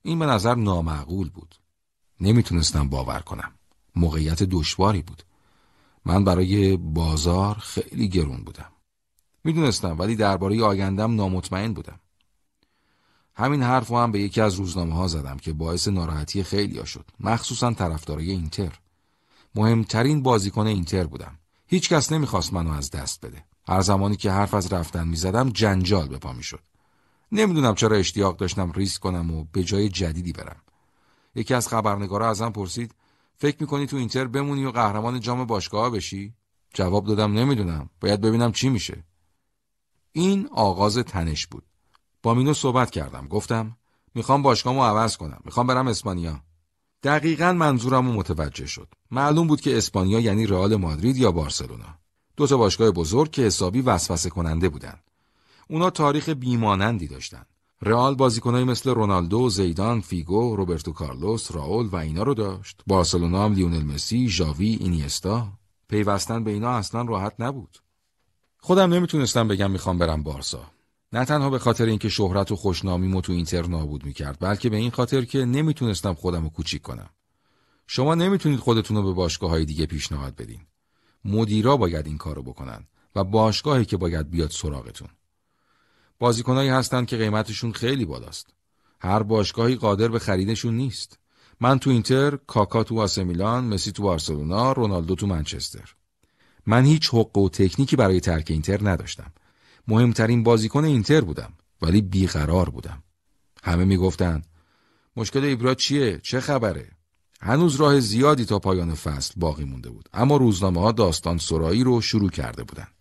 این به نظر نامعقول بود. نمیتونستم باور کنم. موقعیت دشواری بود. من برای بازار خیلی گرون بودم. میدونستم ولی درباره آیندم نامطمئن بودم. همین حرف هم به یکی از روزنامه ها زدم که باعث ناراحتی خیلی شد. مخصوصا طرفدارای اینتر. مهمترین بازیکن اینتر بودم. هیچ کس نمیخواست منو از دست بده. هر زمانی که حرف از رفتن میزدم جنجال به پا میشد. نمیدونم چرا اشتیاق داشتم ریسک کنم و به جای جدیدی برم. یکی از خبرنگارا ازم پرسید فکر میکنی تو اینتر بمونی و قهرمان جام باشگاه بشی؟ جواب دادم نمیدونم. باید ببینم چی میشه. این آغاز تنش بود. با مینو صحبت کردم. گفتم میخوام باشگاهمو عوض کنم. میخوام برم اسپانیا. دقیقا منظورم متوجه شد. معلوم بود که اسپانیا یعنی رئال مادرید یا بارسلونا. دو تا باشگاه بزرگ که حسابی وسوسه کننده بودند. اونا تاریخ بیمانندی داشتند. رئال بازیکنایی مثل رونالدو، زیدان، فیگو، روبرتو کارلوس، راول و اینا رو داشت. بارسلونا هم لیونل مسی، ژاوی، اینیستا. پیوستن به اینا اصلا راحت نبود. خودم نمیتونستم بگم میخوام برم بارسا. نه تنها به خاطر اینکه شهرت و خوشنامیمو تو اینتر نابود میکرد بلکه به این خاطر که نمیتونستم خودم رو کوچیک کنم شما نمیتونید خودتون رو به باشگاه های دیگه پیشنهاد بدین مدیرا باید این کارو بکنن و باشگاهی که باید بیاد سراغتون بازیکنایی هستند که قیمتشون خیلی بالاست هر باشگاهی قادر به خریدشون نیست من تو اینتر، کاکا تو آسمیلان مسی تو بارسلونا، رونالدو تو منچستر. من هیچ حق و تکنیکی برای ترک اینتر نداشتم. مهمترین بازیکن اینتر بودم ولی بیقرار بودم همه میگفتند مشکل ایبرا چیه چه خبره هنوز راه زیادی تا پایان فصل باقی مونده بود اما روزنامه ها داستان سرایی رو شروع کرده بودند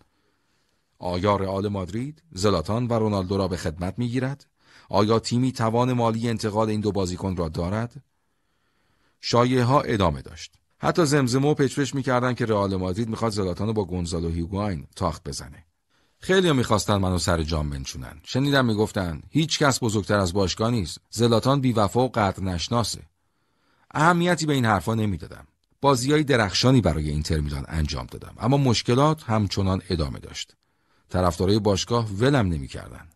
آیا رئال مادرید زلاتان و رونالدو را به خدمت میگیرد آیا تیمی توان مالی انتقال این دو بازیکن را دارد شایعه ها ادامه داشت حتی زمزمه و پچپش میکردند که رئال مادرید میخواد زلاتان رو با گونزالو هیگواین تاخت بزنه خیلی میخواستن منو سر جام بنشونن شنیدم میگفتن هیچ کس بزرگتر از باشگاه نیست زلاتان بیوفا و قدر نشناسه اهمیتی به این حرفا نمیدادم بازیهای درخشانی برای این میلان انجام دادم اما مشکلات همچنان ادامه داشت طرفدارای باشگاه ولم نمیکردن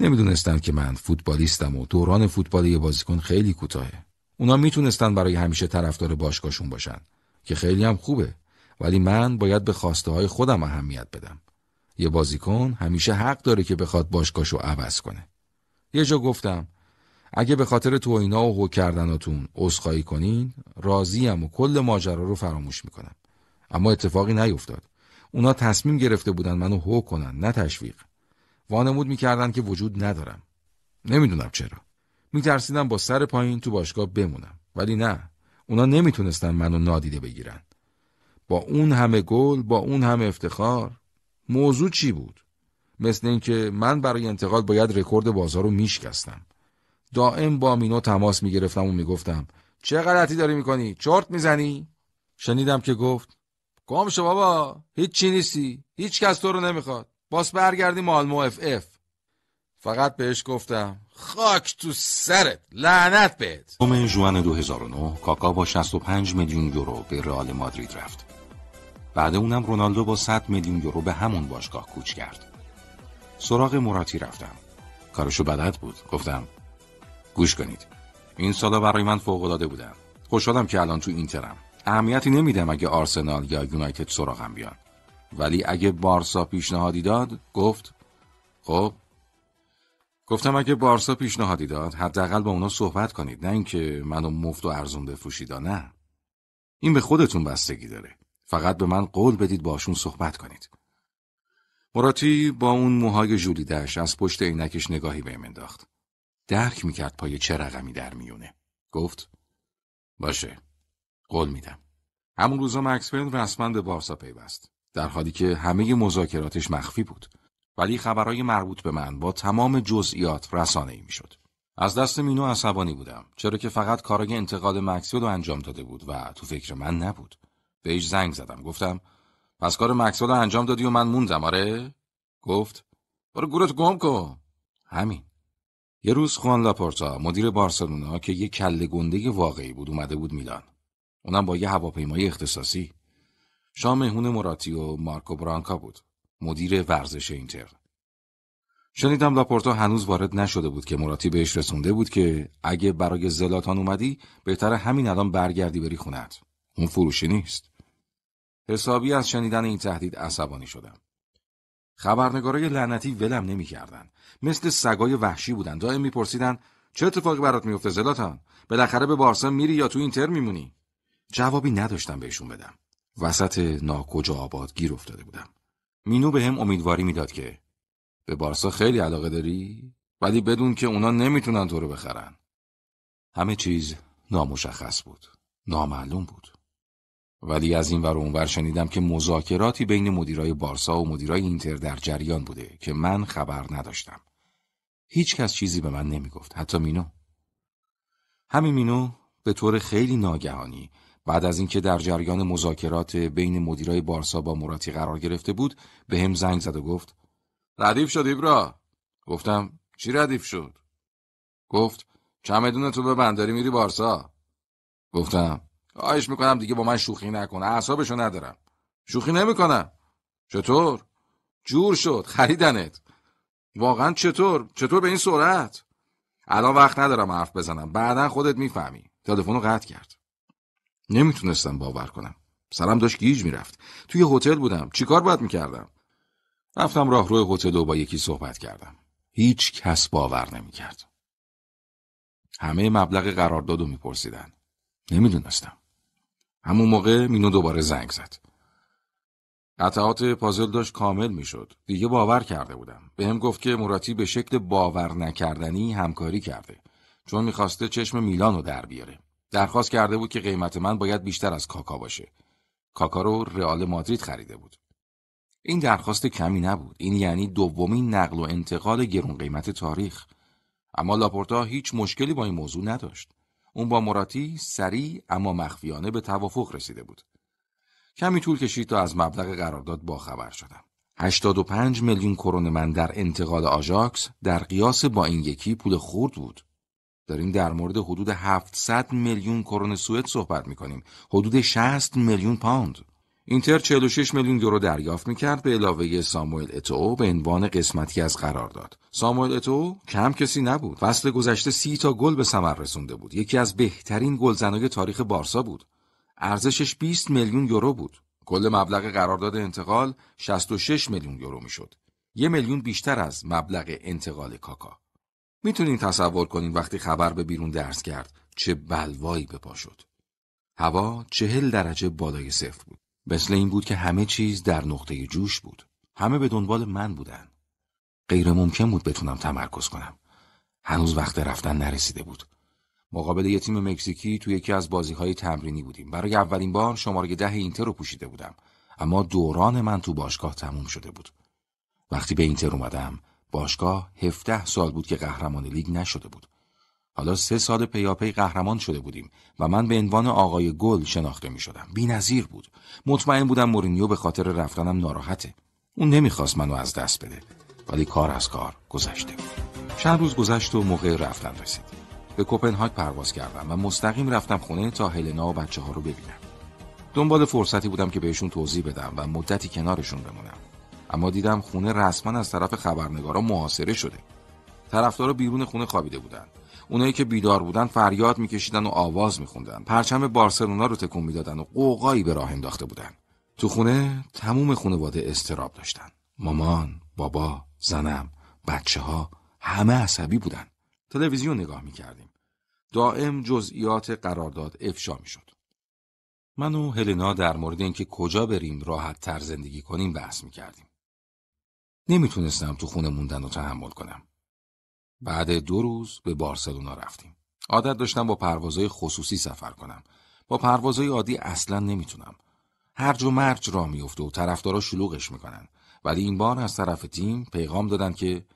نمیدونستن که من فوتبالیستم و دوران فوتبال بازیکن خیلی کوتاهه اونا میتونستن برای همیشه طرفدار باشگاهشون باشن که خیلی هم خوبه ولی من باید به خواسته های خودم اهمیت بدم یه بازیکن همیشه حق داره که بخواد باشگاهشو عوض کنه یه جا گفتم اگه به خاطر تو اینا و هو کردناتون عذرخواهی کنین راضیم و کل ماجرا رو فراموش میکنم اما اتفاقی نیفتاد اونا تصمیم گرفته بودن منو هو کنن نه تشویق وانمود میکردن که وجود ندارم نمیدونم چرا میترسیدم با سر پایین تو باشگاه بمونم ولی نه اونا نمیتونستن منو نادیده بگیرن با اون همه گل با اون همه افتخار موضوع چی بود مثل اینکه من برای انتقاد باید رکورد بازار رو میشکستم دائم با مینو تماس میگرفتم و میگفتم چه غلطی داری میکنی چرت میزنی شنیدم که گفت گم شو بابا هیچ چی نیستی هیچ کس تو رو نمیخواد باس برگردی مالمو اف اف فقط بهش گفتم خاک تو سرت لعنت بهت قوم جوان 2009 کاکا با 65 میلیون یورو به رئال مادرید رفت بعد اونم رونالدو با 100 میلیون یورو به همون باشگاه کوچ کرد. سراغ مراتی رفتم. کارشو بلد بود. گفتم گوش کنید. این سالا برای من فوق العاده بودن. خوشحالم که الان تو اینترم. اهمیتی نمیدم اگه آرسنال یا یونایتد سراغم بیان. ولی اگه بارسا پیشنهادی داد گفت خب گفتم اگه بارسا پیشنهادی داد حداقل با اونا صحبت کنید نه اینکه منو مفت و ارزون بفروشید نه این به خودتون بستگی داره فقط به من قول بدید باشون صحبت کنید. مراتی با اون موهای جولیدهش از پشت عینکش نگاهی بهم انداخت. درک میکرد پای چه رقمی در میونه. گفت باشه. قول میدم. همون روزا مکسفیلد رسما به بارسا پیوست. در حالی که همه مذاکراتش مخفی بود. ولی خبرهای مربوط به من با تمام جزئیات رسانه ای میشد. از دست مینو عصبانی بودم چرا که فقط کارای انتقاد مکسیل رو انجام داده بود و تو فکر من نبود. بهش زنگ زدم گفتم پس کار مکسول انجام دادی و من موندم آره گفت برو گورت گم کن همین یه روز خوان لاپورتا مدیر بارسلونا که یه کله گنده واقعی بود اومده بود میلان اونم با یه هواپیمای اختصاصی شام مهمون مراتی و مارکو برانکا بود مدیر ورزش اینتر شنیدم لاپورتا هنوز وارد نشده بود که مراتی بهش رسونده بود که اگه برای زلاتان اومدی بهتر همین الان برگردی بری خونت اون فروشی نیست حسابی از شنیدن این تهدید عصبانی شدم. خبرنگارای لعنتی ولم نمیکردند. مثل سگای وحشی بودن. دائم میپرسیدن چه اتفاقی برات میفته زلاتان؟ بالاخره به بارسا میری یا تو اینتر میمونی؟ جوابی نداشتم بهشون بدم. وسط ناکجا آباد گیر افتاده بودم. مینو به هم امیدواری میداد که به بارسا خیلی علاقه داری ولی بدون که اونا نمیتونن تو رو بخرن. همه چیز نامشخص بود. نامعلوم بود. ولی از این ور اونور شنیدم که مذاکراتی بین مدیرای بارسا و مدیرای اینتر در جریان بوده که من خبر نداشتم. هیچ کس چیزی به من نمیگفت حتی مینو. همین مینو به طور خیلی ناگهانی بعد از اینکه در جریان مذاکرات بین مدیرای بارسا با مراتی قرار گرفته بود به هم زنگ زد و گفت ردیف شد ایبرا گفتم چی ردیف شد گفت چمدون تو به بندری میری بارسا گفتم آیش میکنم دیگه با من شوخی نکنه اعصابشو ندارم شوخی نمیکنم چطور جور شد خریدنت واقعا چطور چطور به این سرعت الان وقت ندارم حرف بزنم بعدا خودت میفهمی تلفن رو قطع کرد نمیتونستم باور کنم سرم داشت گیج میرفت توی هتل بودم چیکار باید میکردم رفتم روی هتل و با یکی صحبت کردم هیچ کس باور نمیکرد همه مبلغ قرارداد رو میپرسیدن نمیدونستم همون موقع مینو دوباره زنگ زد. قطعات پازل داشت کامل میشد. دیگه باور کرده بودم. به گفت که مراتی به شکل باور نکردنی همکاری کرده. چون میخواسته چشم میلان رو در بیاره. درخواست کرده بود که قیمت من باید بیشتر از کاکا باشه. کاکا رو رئال مادرید خریده بود. این درخواست کمی نبود. این یعنی دومین نقل و انتقال گرون قیمت تاریخ. اما لاپورتا هیچ مشکلی با این موضوع نداشت. اون با مراتی سریع اما مخفیانه به توافق رسیده بود. کمی طول کشید تا از مبلغ قرارداد باخبر شدم. 85 میلیون کرون من در انتقال آژاکس در قیاس با این یکی پول خورد بود. داریم در مورد حدود 700 میلیون کرون سوئد صحبت می کنیم. حدود 60 میلیون پوند. اینتر 46 میلیون یورو دریافت میکرد به علاوه ساموئل اتو به عنوان قسمتی از قرار داد. ساموئل اتو کم کسی نبود. فصل گذشته سی تا گل به ثمر رسونده بود. یکی از بهترین گلزنای تاریخ بارسا بود. ارزشش 20 میلیون یورو بود. کل مبلغ قرارداد انتقال 66 میلیون یورو میشد. یه میلیون بیشتر از مبلغ انتقال کاکا. میتونین تصور کنین وقتی خبر به بیرون درس کرد چه بلوایی به پا شد. هوا چهل درجه بالای صفر بود. مثل این بود که همه چیز در نقطه جوش بود. همه به دنبال من بودن. غیر ممکن بود بتونم تمرکز کنم. هنوز وقت رفتن نرسیده بود. مقابل یه تیم مکزیکی توی یکی از بازی های تمرینی بودیم. برای اولین بار شماره ده اینتر رو پوشیده بودم. اما دوران من تو باشگاه تموم شده بود. وقتی به اینتر اومدم، باشگاه 17 سال بود که قهرمان لیگ نشده بود. حالا سه سال پیاپی قهرمان شده بودیم و من به عنوان آقای گل شناخته می شدم. بی نظیر بود. مطمئن بودم مورینیو به خاطر رفتنم ناراحته. اون نمیخواست منو از دست بده. ولی کار از کار گذشته چند روز گذشت و موقع رفتن رسید. به کوپنهاگ پرواز کردم و مستقیم رفتم خونه تا هلنا و بچه ها رو ببینم. دنبال فرصتی بودم که بهشون توضیح بدم و مدتی کنارشون بمونم. اما دیدم خونه رسما از طرف خبرنگارا محاصره شده. طرفدارا بیرون خونه خوابیده بودند. اونایی که بیدار بودن فریاد میکشیدن و آواز میخوندن پرچم بارسلونا رو تکون میدادن و قوقایی به راه انداخته بودن تو خونه تموم خانواده استراب داشتن مامان بابا زنم بچه ها همه عصبی بودن تلویزیون نگاه میکردیم دائم جزئیات قرارداد افشا میشد من و هلنا در مورد اینکه کجا بریم راحت تر زندگی کنیم بحث میکردیم نمیتونستم تو خونه موندن رو تحمل کنم بعد دو روز به بارسلونا رفتیم. عادت داشتم با پروازهای خصوصی سفر کنم. با پروازهای عادی اصلا نمیتونم. هرج و مرج را میفته و طرفدارا شلوغش میکنن. ولی این بار از طرف تیم پیغام دادن که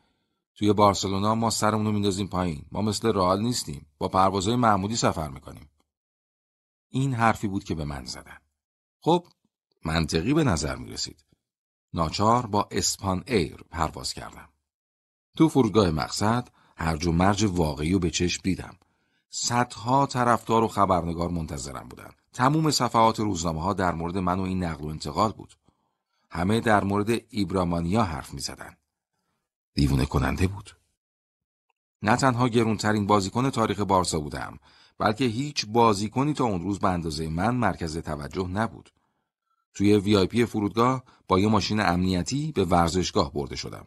توی بارسلونا ما سرمون رو میندازیم پایین. ما مثل رئال نیستیم. با پروازهای معمولی سفر میکنیم. این حرفی بود که به من زدن. خب منطقی به نظر می رسید. ناچار با اسپان ایر پرواز کردم. تو فرودگاه مقصد هرج و مرج واقعی و به چشم دیدم. صدها طرفدار و خبرنگار منتظرم بودند. تموم صفحات روزنامه ها در مورد من و این نقل و انتقال بود. همه در مورد ایبرامانیا حرف می زدن. دیوونه کننده بود. نه تنها گرونترین بازیکن تاریخ بارسا بودم بلکه هیچ بازیکنی تا اون روز به اندازه من مرکز توجه نبود. توی وی آی فرودگاه با یه ماشین امنیتی به ورزشگاه برده شدم.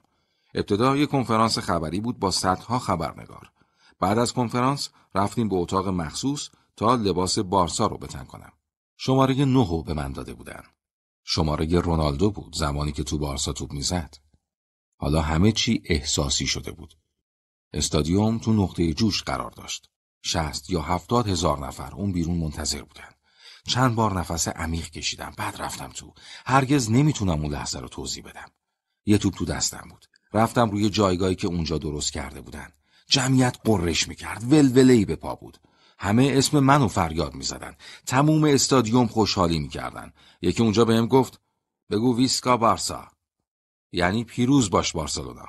ابتدا یک کنفرانس خبری بود با صدها خبرنگار. بعد از کنفرانس رفتیم به اتاق مخصوص تا لباس بارسا رو بتن کنم. شماره نه به من داده بودن. شماره رونالدو بود زمانی که تو بارسا توپ میزد. حالا همه چی احساسی شده بود. استادیوم تو نقطه جوش قرار داشت. شست یا هفتاد هزار نفر اون بیرون منتظر بودن. چند بار نفس عمیق کشیدم بعد رفتم تو. هرگز نمیتونم اون لحظه رو توضیح بدم. یه توپ تو دستم بود. رفتم روی جایگاهی که اونجا درست کرده بودن جمعیت قرش میکرد ای به پا بود همه اسم منو فریاد میزدن تموم استادیوم خوشحالی میکردن یکی اونجا بهم گفت بگو ویسکا بارسا یعنی پیروز باش بارسلونا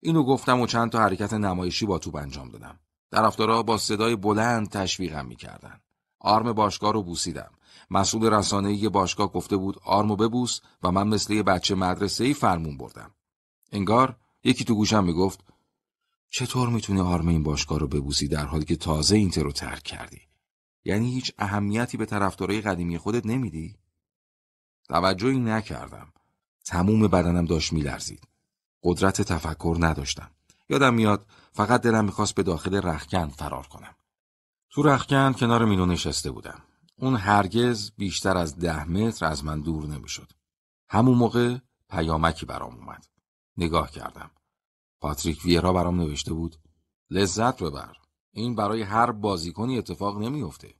اینو گفتم و چند تا حرکت نمایشی با توپ انجام دادم طرفدارا با صدای بلند تشویقم میکردن آرم باشگاه رو بوسیدم مسئول رسانه‌ای باشگاه گفته بود آرمو ببوس و من مثل یه بچه مدرسه‌ای فرمون بردم انگار یکی تو گوشم میگفت چطور میتونی آرم این باشگاه رو ببوسی در حالی که تازه اینتر رو ترک کردی یعنی هیچ اهمیتی به طرفدارای قدیمی خودت نمیدی توجهی نکردم تموم بدنم داشت میلرزید قدرت تفکر نداشتم یادم میاد فقط دلم میخواست به داخل رخکن فرار کنم تو رخکن کنار مینو نشسته بودم اون هرگز بیشتر از ده متر از من دور نمیشد همون موقع پیامکی برام اومد نگاه کردم. پاتریک ویرا برام نوشته بود لذت ببر. این برای هر بازیکنی اتفاق نمیافته.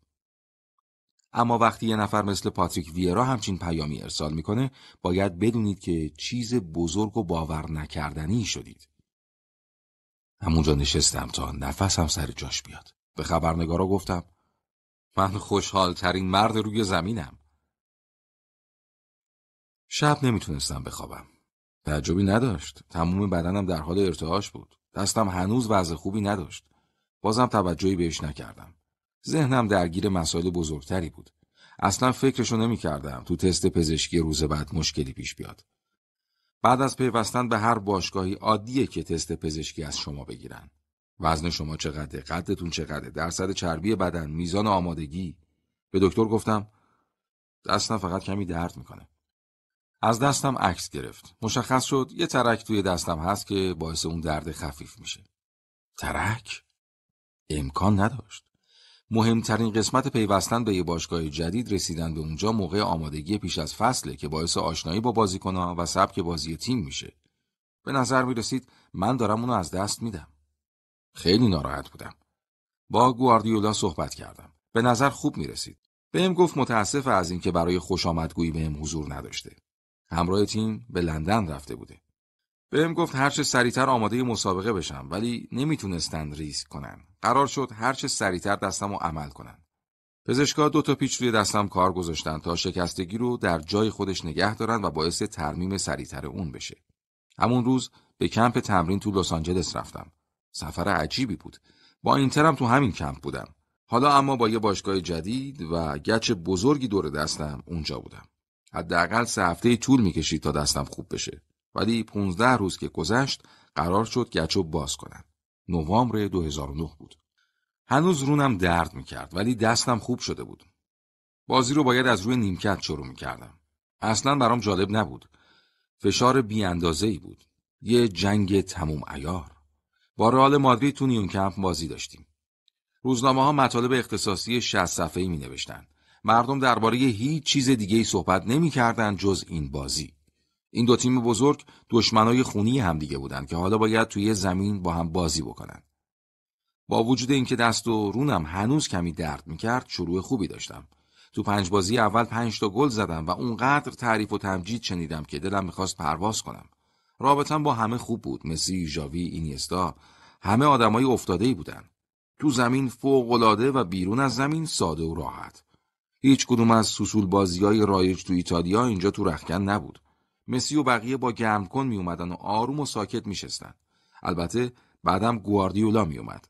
اما وقتی یه نفر مثل پاتریک ویرا همچین پیامی ارسال میکنه باید بدونید که چیز بزرگ و باور نکردنی شدید. همونجا نشستم تا نفسم سر جاش بیاد. به خبرنگارا گفتم من خوشحال ترین مرد روی زمینم. شب نمیتونستم بخوابم. تعجبی نداشت تموم بدنم در حال ارتعاش بود دستم هنوز وضع خوبی نداشت بازم توجهی بهش نکردم ذهنم درگیر مسائل بزرگتری بود اصلا فکرشو نمی کردم تو تست پزشکی روز بعد مشکلی پیش بیاد بعد از پیوستن به هر باشگاهی عادیه که تست پزشکی از شما بگیرن وزن شما چقدره قدتون چقدره درصد چربی بدن میزان آمادگی به دکتر گفتم دستم فقط کمی درد میکنه از دستم عکس گرفت. مشخص شد یه ترک توی دستم هست که باعث اون درد خفیف میشه. ترک؟ امکان نداشت. مهمترین قسمت پیوستن به یه باشگاه جدید رسیدن به اونجا موقع آمادگی پیش از فصله که باعث آشنایی با بازیکنها و سبک بازی تیم میشه. به نظر می رسید من دارم اونو از دست میدم. خیلی ناراحت بودم. با گواردیولا صحبت کردم. به نظر خوب می رسید. بهم گفت متاسف از اینکه برای خوش آمدگویی بهم حضور نداشته. همراه تیم به لندن رفته بوده. بهم گفت هرچه سریعتر آماده مسابقه بشم ولی نمیتونستن ریسک کنن. قرار شد هرچه سریعتر دستم رو عمل کنن. پزشکا دو تا پیچ روی دستم کار گذاشتن تا شکستگی رو در جای خودش نگه دارن و باعث ترمیم سریعتر اون بشه. همون روز به کمپ تمرین تو لس آنجلس رفتم. سفر عجیبی بود. با اینترم تو همین کمپ بودم. حالا اما با یه باشگاه جدید و گچ بزرگی دور دستم اونجا بودم. حداقل سه هفته طول میکشید تا دستم خوب بشه ولی 15 روز که گذشت قرار شد گچو باز کنم نوامبر 2009 بود هنوز رونم درد میکرد ولی دستم خوب شده بود بازی رو باید از روی نیمکت شروع میکردم اصلا برام جالب نبود فشار بی ای بود یه جنگ تموم ایار با رئال مادرید تو نیون کمپ بازی داشتیم روزنامه ها مطالب اختصاصی 60 صفحه‌ای می نوشتند. مردم درباره هیچ چیز دیگه صحبت صحبت نمیکردند جز این بازی. این دو تیم بزرگ دشمنای خونی دیگه بودند که حالا باید توی زمین با هم بازی بکنن. با وجود اینکه دست و رونم هنوز کمی درد کرد شروع خوبی داشتم. تو پنج بازی اول پنج تا گل زدم و اونقدر تعریف و تمجید شنیدم که دلم میخواست پرواز کنم. رابطم با همه خوب بود مسی، ژاوی، اینیستا همه آدمای افتاده ای بودن. تو زمین فوق و بیرون از زمین ساده و راحت. هیچ کدوم از سوسول بازی های رایج تو ایتالیا اینجا تو رخکن نبود. مسی و بقیه با گرم کن می اومدن و آروم و ساکت می شستن. البته بعدم گواردیولا می اومد.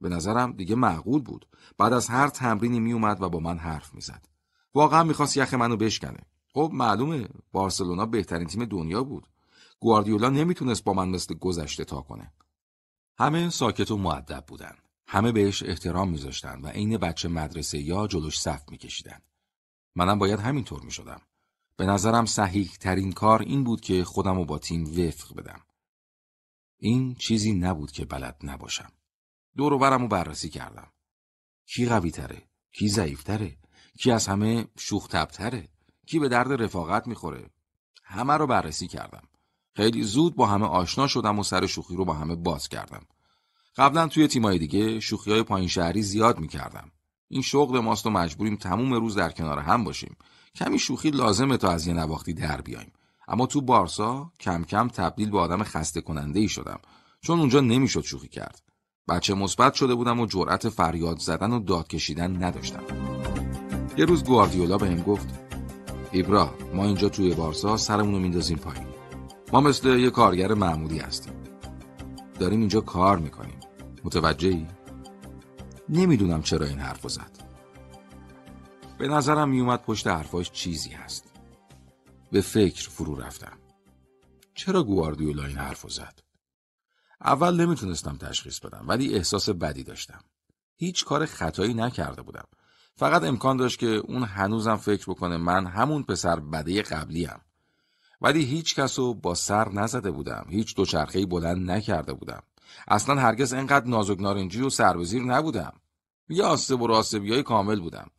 به نظرم دیگه معقول بود. بعد از هر تمرینی می اومد و با من حرف می زد. واقعا میخواست یخ منو بشکنه. خب معلومه بارسلونا بهترین تیم دنیا بود. گواردیولا نمیتونست با من مثل گذشته تا کنه. همه ساکت و معدب بودن. همه بهش احترام میذاشتن و عین بچه مدرسه یا جلوش صف میکشیدن. منم باید همینطور میشدم. به نظرم صحیح ترین کار این بود که خودم با تیم وفق بدم. این چیزی نبود که بلد نباشم. دور و بررسی کردم. کی قوی تره؟ کی ضعیف تره؟ کی از همه شوخ تره؟ کی به درد رفاقت میخوره؟ همه رو بررسی کردم. خیلی زود با همه آشنا شدم و سر شوخی رو با همه باز کردم. قبلا توی تیمای دیگه شوخی های پایین شهری زیاد میکردم این شغل ماست و مجبوریم تموم روز در کنار هم باشیم کمی شوخی لازمه تا از یه نواختی در بیایم اما تو بارسا کم کم تبدیل به آدم خسته کننده ای شدم چون اونجا نمیشد شوخی کرد بچه مثبت شده بودم و جرأت فریاد زدن و داد کشیدن نداشتم یه روز گواردیولا بهم گفت ایبرا ما اینجا توی بارسا سرمون رو میندازیم پایین ما مثل یه کارگر معمولی هستیم داریم اینجا کار میکنیم متوجهی؟ نمیدونم چرا این حرف زد به نظرم میومد پشت حرفاش چیزی هست به فکر فرو رفتم چرا گواردیولا این حرف زد؟ اول نمیتونستم تشخیص بدم ولی احساس بدی داشتم هیچ کار خطایی نکرده بودم فقط امکان داشت که اون هنوزم فکر بکنه من همون پسر بده قبلیم ولی هیچ کسو با سر نزده بودم هیچ دوچرخهی بلند نکرده بودم اصلا هرگز انقدر نازک نارنجی و سربزیر نبودم یه آسب و های کامل بودم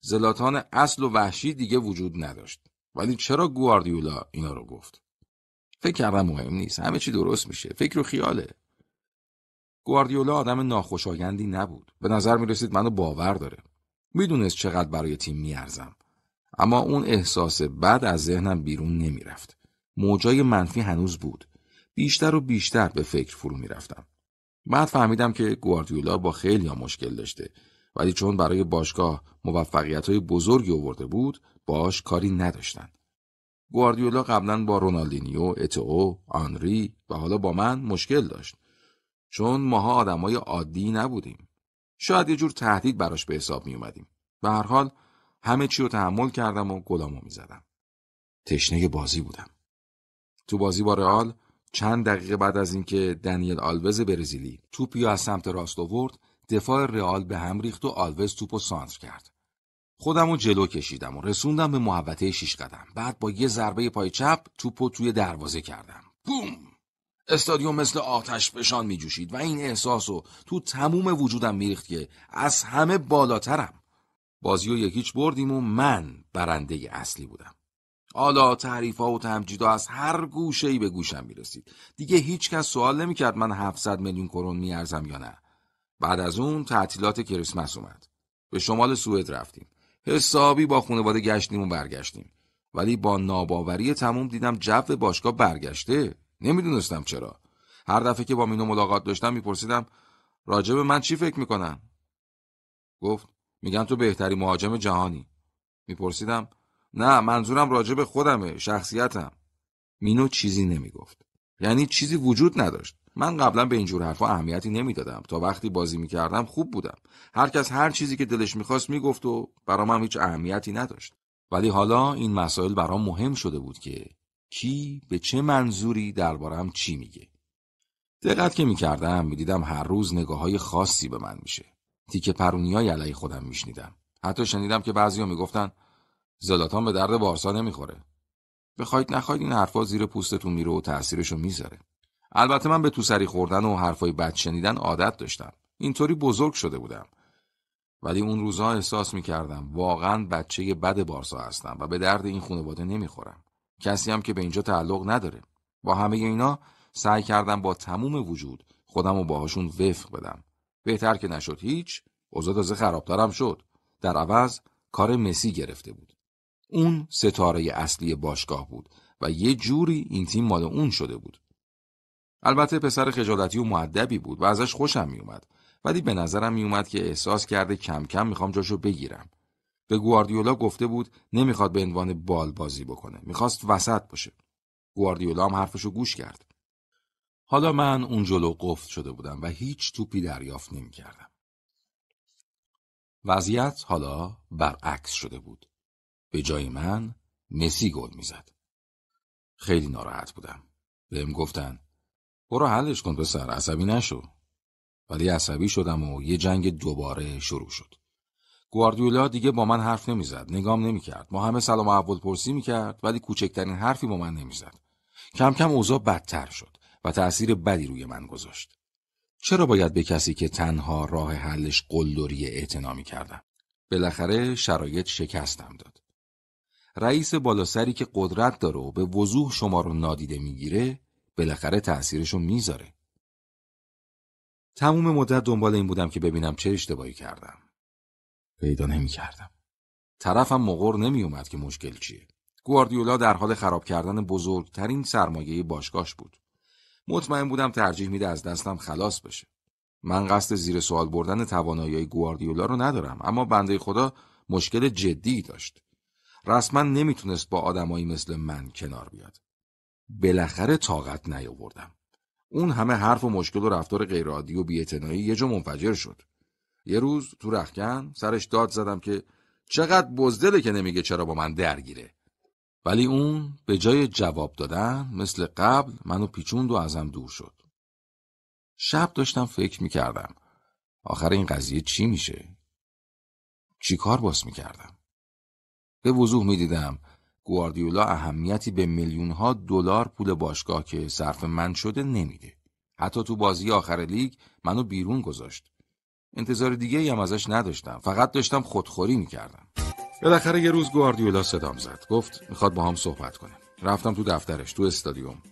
زلاتان اصل و وحشی دیگه وجود نداشت ولی چرا گواردیولا اینا رو گفت فکر کردم مهم نیست همه چی درست میشه فکر و خیاله گواردیولا آدم ناخوشایندی نبود به نظر میرسید منو باور داره میدونست چقدر برای تیم میارزم اما اون احساس بعد از ذهنم بیرون نمیرفت موجای منفی هنوز بود بیشتر و بیشتر به فکر فرو میرفتم. بعد فهمیدم که گواردیولا با خیلی ها مشکل داشته ولی چون برای باشگاه موفقیت های بزرگی آورده بود باش کاری نداشتند. گواردیولا قبلا با رونالدینیو، اتو، آنری و حالا با من مشکل داشت. چون ماها آدمای عادی نبودیم. شاید یه جور تهدید براش به حساب می اومدیم. به هر حال همه چی رو تحمل کردم و گلامو می زدم. تشنه بازی بودم. تو بازی با رئال چند دقیقه بعد از اینکه دنیل آلوز برزیلی توپی از سمت راست آورد دفاع رئال به هم ریخت و آلوز توپ و سانتر کرد خودم رو جلو کشیدم و رسوندم به محوطه شیش قدم بعد با یه ضربه پای چپ توپو توی دروازه کردم بوم استادیوم مثل آتش بشان می جوشید و این احساس رو تو تموم وجودم میریخت که از همه بالاترم بازی و یکیچ بردیم و من برنده اصلی بودم حالا تعریف ها و تمجید از هر گوشه ای به گوشم می رسید. دیگه کس سوال نمی کرد من 700 میلیون کرون می ارزم یا نه. بعد از اون تعطیلات کریسمس اومد. به شمال سوئد رفتیم. حسابی با خانواده گشتیم و برگشتیم. ولی با ناباوری تموم دیدم جو باشگاه برگشته. نمیدونستم چرا. هر دفعه که با مینو ملاقات داشتم میپرسیدم راجب من چی فکر میکنم؟ گفت میگن تو بهتری مهاجم جهانی. میپرسیدم نه منظورم راجع به خودمه شخصیتم مینو چیزی نمیگفت یعنی چیزی وجود نداشت من قبلا به اینجور حرفا اهمیتی نمیدادم تا وقتی بازی میکردم خوب بودم هرکس هر چیزی که دلش میخواست میگفت و برام هم هیچ اهمیتی نداشت ولی حالا این مسائل برام مهم شده بود که کی به چه منظوری دربارم چی میگه دقت که میکردم میدیدم هر روز نگاه های خاصی به من میشه تیکه پرونی های علیه خودم میشنیدم حتی شنیدم که بعضیا میگفتن زلاتان به درد بارسا نمیخوره بخواید نخواید این حرفا زیر پوستتون میره و رو میذاره البته من به تو سری خوردن و حرفای بد شنیدن عادت داشتم اینطوری بزرگ شده بودم ولی اون روزها احساس میکردم واقعا بچه بد بارسا هستم و به درد این خانواده نمیخورم کسی هم که به اینجا تعلق نداره با همه اینا سعی کردم با تموم وجود خودم و باهاشون وفق بدم بهتر که نشد هیچ اوضاع تازه خرابترم شد در عوض کار مسی گرفته بود اون ستاره اصلی باشگاه بود و یه جوری این تیم مال اون شده بود. البته پسر خجالتی و معدبی بود و ازش خوشم میومد ولی به نظرم میومد که احساس کرده کم کم میخوام جاشو بگیرم. به گواردیولا گفته بود نمیخواد به عنوان بال بازی بکنه. میخواست وسط باشه. گواردیولا هم حرفشو گوش کرد. حالا من اون جلو قفل شده بودم و هیچ توپی دریافت نمیکردم. وضعیت حالا برعکس شده بود. به جای من مسی گل میزد. خیلی ناراحت بودم. بهم گفتن برو حلش کن پسر عصبی نشو. ولی عصبی شدم و یه جنگ دوباره شروع شد. گواردیولا دیگه با من حرف نمیزد، نگام نمیکرد، ما همه سلام و اول پرسی میکرد ولی کوچکترین حرفی با من نمیزد. کم کم اوضاع بدتر شد و تأثیر بدی روی من گذاشت. چرا باید به کسی که تنها راه حلش قلدری اعتنا کردم؟ بالاخره شرایط شکستم داد. رئیس بالاسری که قدرت داره و به وضوح شما رو نادیده میگیره بالاخره تأثیرش رو میذاره تموم مدت دنبال این بودم که ببینم چه اشتباهی کردم پیدا کردم. طرفم مقر اومد که مشکل چیه گواردیولا در حال خراب کردن بزرگترین سرمایه باشگاهش بود مطمئن بودم ترجیح میده از دستم خلاص بشه من قصد زیر سوال بردن توانایی گواردیولا رو ندارم اما بنده خدا مشکل جدی داشت رسما نمیتونست با آدمایی مثل من کنار بیاد. بالاخره طاقت نیاوردم. اون همه حرف و مشکل و رفتار غیرعادی و بی‌اعتنایی یه جا منفجر شد. یه روز تو رخکن سرش داد زدم که چقدر بزدله که نمیگه چرا با من درگیره. ولی اون به جای جواب دادن مثل قبل منو پیچوند و ازم دور شد. شب داشتم فکر میکردم. آخر این قضیه چی میشه؟ چی کار باس میکردم؟ به وضوح می دیدم گواردیولا اهمیتی به میلیون ها دلار پول باشگاه که صرف من شده نمیده. حتی تو بازی آخر لیگ منو بیرون گذاشت. انتظار دیگه هم ازش نداشتم. فقط داشتم خودخوری میکردم. بالاخره یه روز گواردیولا صدام زد. گفت میخواد با هم صحبت کنه. رفتم تو دفترش تو استادیوم.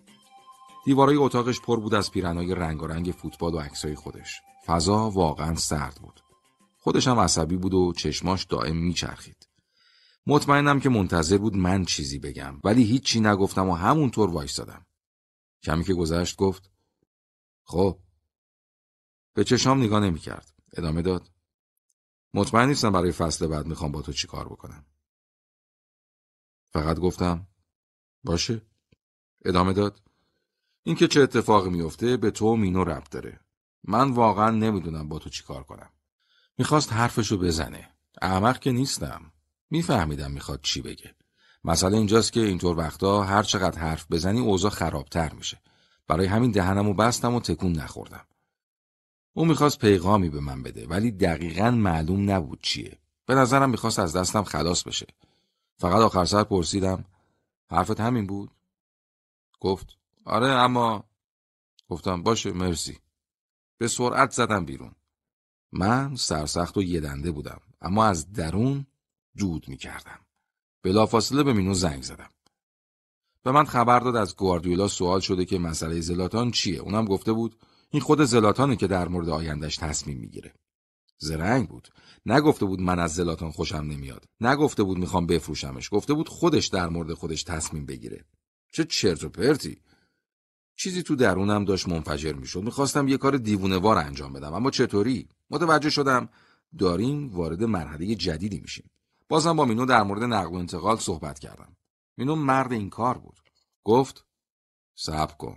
دیوارای اتاقش پر بود از پیرنهای رنگارنگ فوتبال و عکسای خودش. فضا واقعا سرد بود. خودش هم عصبی بود و چشماش دائم میچرخید. مطمئنم که منتظر بود من چیزی بگم ولی هیچی نگفتم و همونطور وایستادم کمی که گذشت گفت خب به چشام نگاه نمیکرد ادامه داد مطمئن نیستم برای فصل بعد میخوام با تو چیکار بکنم فقط گفتم باشه ادامه داد اینکه چه اتفاقی میفته به تو و مینو رب داره من واقعا نمیدونم با تو چیکار کنم میخواست حرفشو بزنه احمق که نیستم میفهمیدم میخواد چی بگه مسئله اینجاست که اینطور وقتا هر چقدر حرف بزنی اوضاع خرابتر میشه برای همین دهنمو بستم و تکون نخوردم او میخواست پیغامی به من بده ولی دقیقا معلوم نبود چیه به نظرم میخواست از دستم خلاص بشه فقط آخر سر پرسیدم حرفت همین بود گفت آره اما گفتم باشه مرسی به سرعت زدم بیرون من سرسخت و یدنده بودم اما از درون می کردم. بلافاصله به مینو زنگ زدم. به من خبر داد از گواردیولا سوال شده که مسئله زلاتان چیه. اونم گفته بود این خود زلاتانه که در مورد آیندهش تصمیم میگیره. زرنگ بود. نگفته بود من از زلاتان خوشم نمیاد. نگفته بود میخوام بفروشمش. گفته بود خودش در مورد خودش تصمیم بگیره. چه چرت و پرتی. چیزی تو درونم داشت منفجر میشد. میخواستم یه کار وار انجام بدم. اما چطوری؟ متوجه شدم داریم وارد مرحله جدیدی میشیم. بازم با مینو در مورد نقل و انتقال صحبت کردم مینو مرد این کار بود گفت صبر کن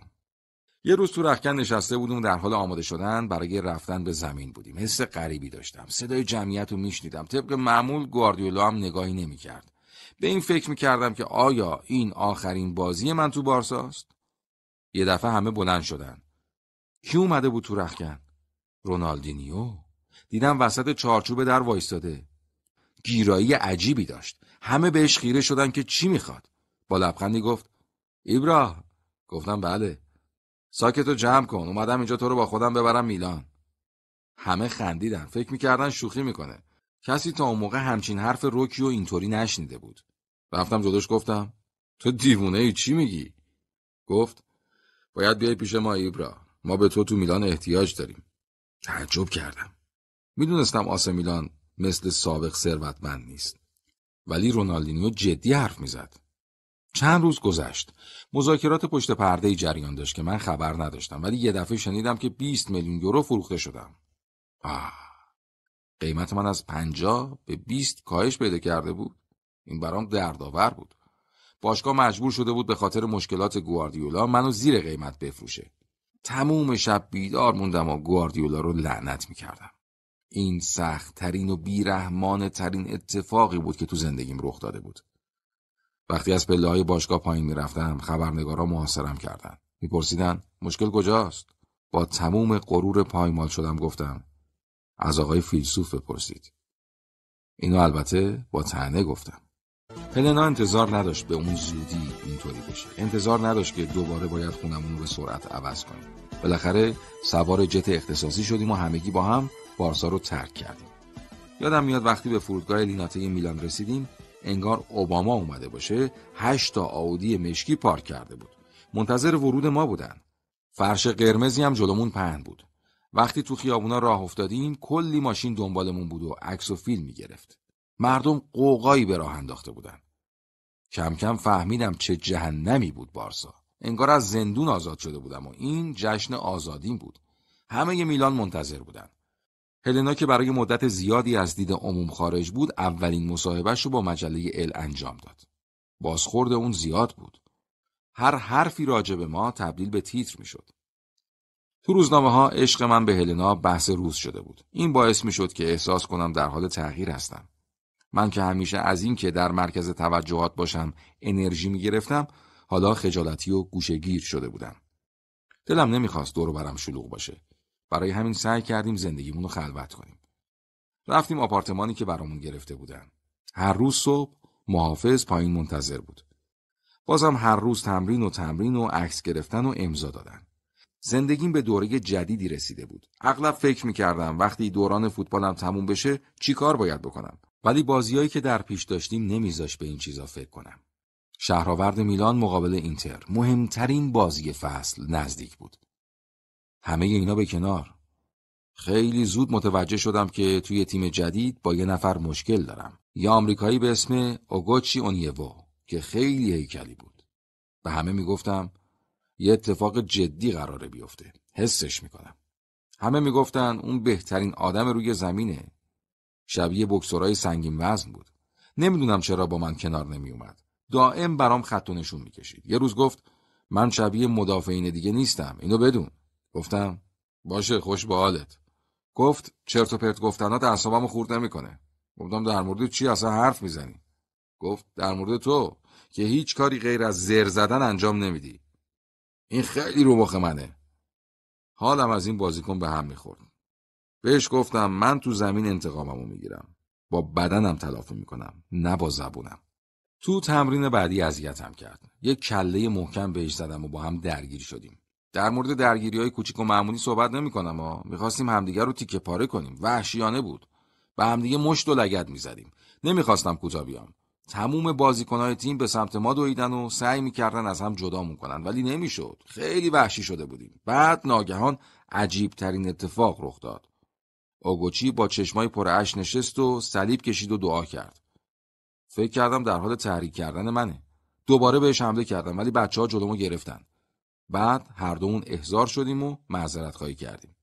یه روز تو رخکن نشسته بودم در حال آماده شدن برای رفتن به زمین بودیم حس غریبی داشتم صدای جمعیت رو میشنیدم طبق معمول گواردیولا هم نگاهی نمیکرد به این فکر میکردم که آیا این آخرین بازی من تو بارساست یه دفعه همه بلند شدن کی اومده بود تو رخکن رونالدینیو دیدم وسط چارچوب در وایستاده گیرایی عجیبی داشت همه بهش خیره شدن که چی میخواد با لبخندی گفت ایبرا گفتم بله ساکتو جمع کن اومدم اینجا تو رو با خودم ببرم میلان همه خندیدن فکر میکردن شوخی میکنه کسی تا اون موقع همچین حرف روکی و اینطوری نشنیده بود رفتم جلوش گفتم تو دیوونه ای چی میگی گفت باید بیای پیش ما ایبرا ما به تو تو میلان احتیاج داریم تعجب کردم میدونستم آسه میلان مثل سابق ثروتمند نیست ولی رونالدینیو جدی حرف میزد چند روز گذشت مذاکرات پشت پرده جریان داشت که من خبر نداشتم ولی یه دفعه شنیدم که 20 میلیون یورو فروخته شدم آه. قیمت من از 50 به 20 کاهش پیدا کرده بود این برام دردآور بود باشگاه مجبور شده بود به خاطر مشکلات گواردیولا منو زیر قیمت بفروشه تموم شب بیدار موندم و گواردیولا رو لعنت میکردم این سخت ترین و بیرحمان ترین اتفاقی بود که تو زندگیم رخ داده بود. وقتی از پله های باشگاه پایین رفتم، خبرنگارا محاصرم کردند. میپرسیدن مشکل کجاست؟ با تموم غرور پایمال شدم گفتم از آقای فیلسوف بپرسید. اینو البته با تنه گفتم. هلنا انتظار نداشت به اون زودی اینطوری بشه. انتظار نداشت که دوباره باید خونمون رو به سرعت عوض کنیم. بالاخره سوار جت اختصاصی شدیم و همگی با هم بارسا رو ترک کردیم یادم میاد وقتی به فرودگاه لیناته میلان رسیدیم انگار اوباما اومده باشه هشت تا آودی مشکی پارک کرده بود منتظر ورود ما بودن فرش قرمزی هم جلومون پهن بود وقتی تو خیابونا راه افتادیم کلی ماشین دنبالمون بود و عکس و فیلم میگرفت مردم قوقایی به راه انداخته بودن کم کم فهمیدم چه جهنمی بود بارسا انگار از زندون آزاد شده بودم و این جشن آزادیم بود همه ی میلان منتظر بودن هلنا که برای مدت زیادی از دید عموم خارج بود اولین مصاحبهش رو با مجله ال انجام داد. بازخورد اون زیاد بود. هر حرفی راجع به ما تبدیل به تیتر میشد. تو روزنامه ها عشق من به هلنا بحث روز شده بود. این باعث می شد که احساس کنم در حال تغییر هستم. من که همیشه از این که در مرکز توجهات باشم انرژی می گرفتم حالا خجالتی و گوشگیر شده بودم. دلم نمیخواست دور برم شلوغ باشه. برای همین سعی کردیم زندگیمون رو خلوت کنیم. رفتیم آپارتمانی که برامون گرفته بودن. هر روز صبح محافظ پایین منتظر بود. بازم هر روز تمرین و تمرین و عکس گرفتن و امضا دادن. زندگیم به دوره جدیدی رسیده بود. اغلب فکر میکردم وقتی دوران فوتبالم تموم بشه چی کار باید بکنم. ولی بازیایی که در پیش داشتیم نمیذاش به این چیزا فکر کنم. شهرآورد میلان مقابل اینتر مهمترین بازی فصل نزدیک بود. همه اینا به کنار خیلی زود متوجه شدم که توی تیم جدید با یه نفر مشکل دارم یه آمریکایی به اسم اوگوچی اونیوو که خیلی هیکلی بود به همه میگفتم یه اتفاق جدی قراره بیفته حسش میکنم همه میگفتن اون بهترین آدم روی زمینه شبیه بکسورای سنگین وزن بود نمیدونم چرا با من کنار نمیومد دائم برام خط و نشون میکشید یه روز گفت من شبیه مدافعین دیگه نیستم اینو بدون گفتم باشه خوش به حالت گفت چرت و پرت گفتنات اعصابمو خورد نمیکنه گفتم در مورد چی اصلا حرف میزنی گفت در مورد تو که هیچ کاری غیر از زر زدن انجام نمیدی این خیلی رو مخ منه حالم از این بازیکن به هم میخورد بهش گفتم من تو زمین انتقاممو میگیرم با بدنم تلافی میکنم نه با زبونم تو تمرین بعدی اذیتم کرد یک کله محکم بهش زدم و با هم درگیر شدیم در مورد درگیری های کوچیک و معمولی صحبت نمی کنم میخواستیم همدیگر رو تیکه پاره کنیم وحشیانه بود به همدیگه مشت و لگد میزدیم نمیخواستم کوتا بیام تموم بازیکنهای تیم به سمت ما دویدن و سعی میکردن از هم جدا کنن ولی نمیشد خیلی وحشی شده بودیم بعد ناگهان عجیب ترین اتفاق رخ داد اوگوچی با چشمای پر اش نشست و صلیب کشید و دعا کرد فکر کردم در حال تحریک کردن منه دوباره بهش حمله کردم ولی بچه ها جلومو گرفتن بعد هر دومون احزار شدیم و معذرت خواهی کردیم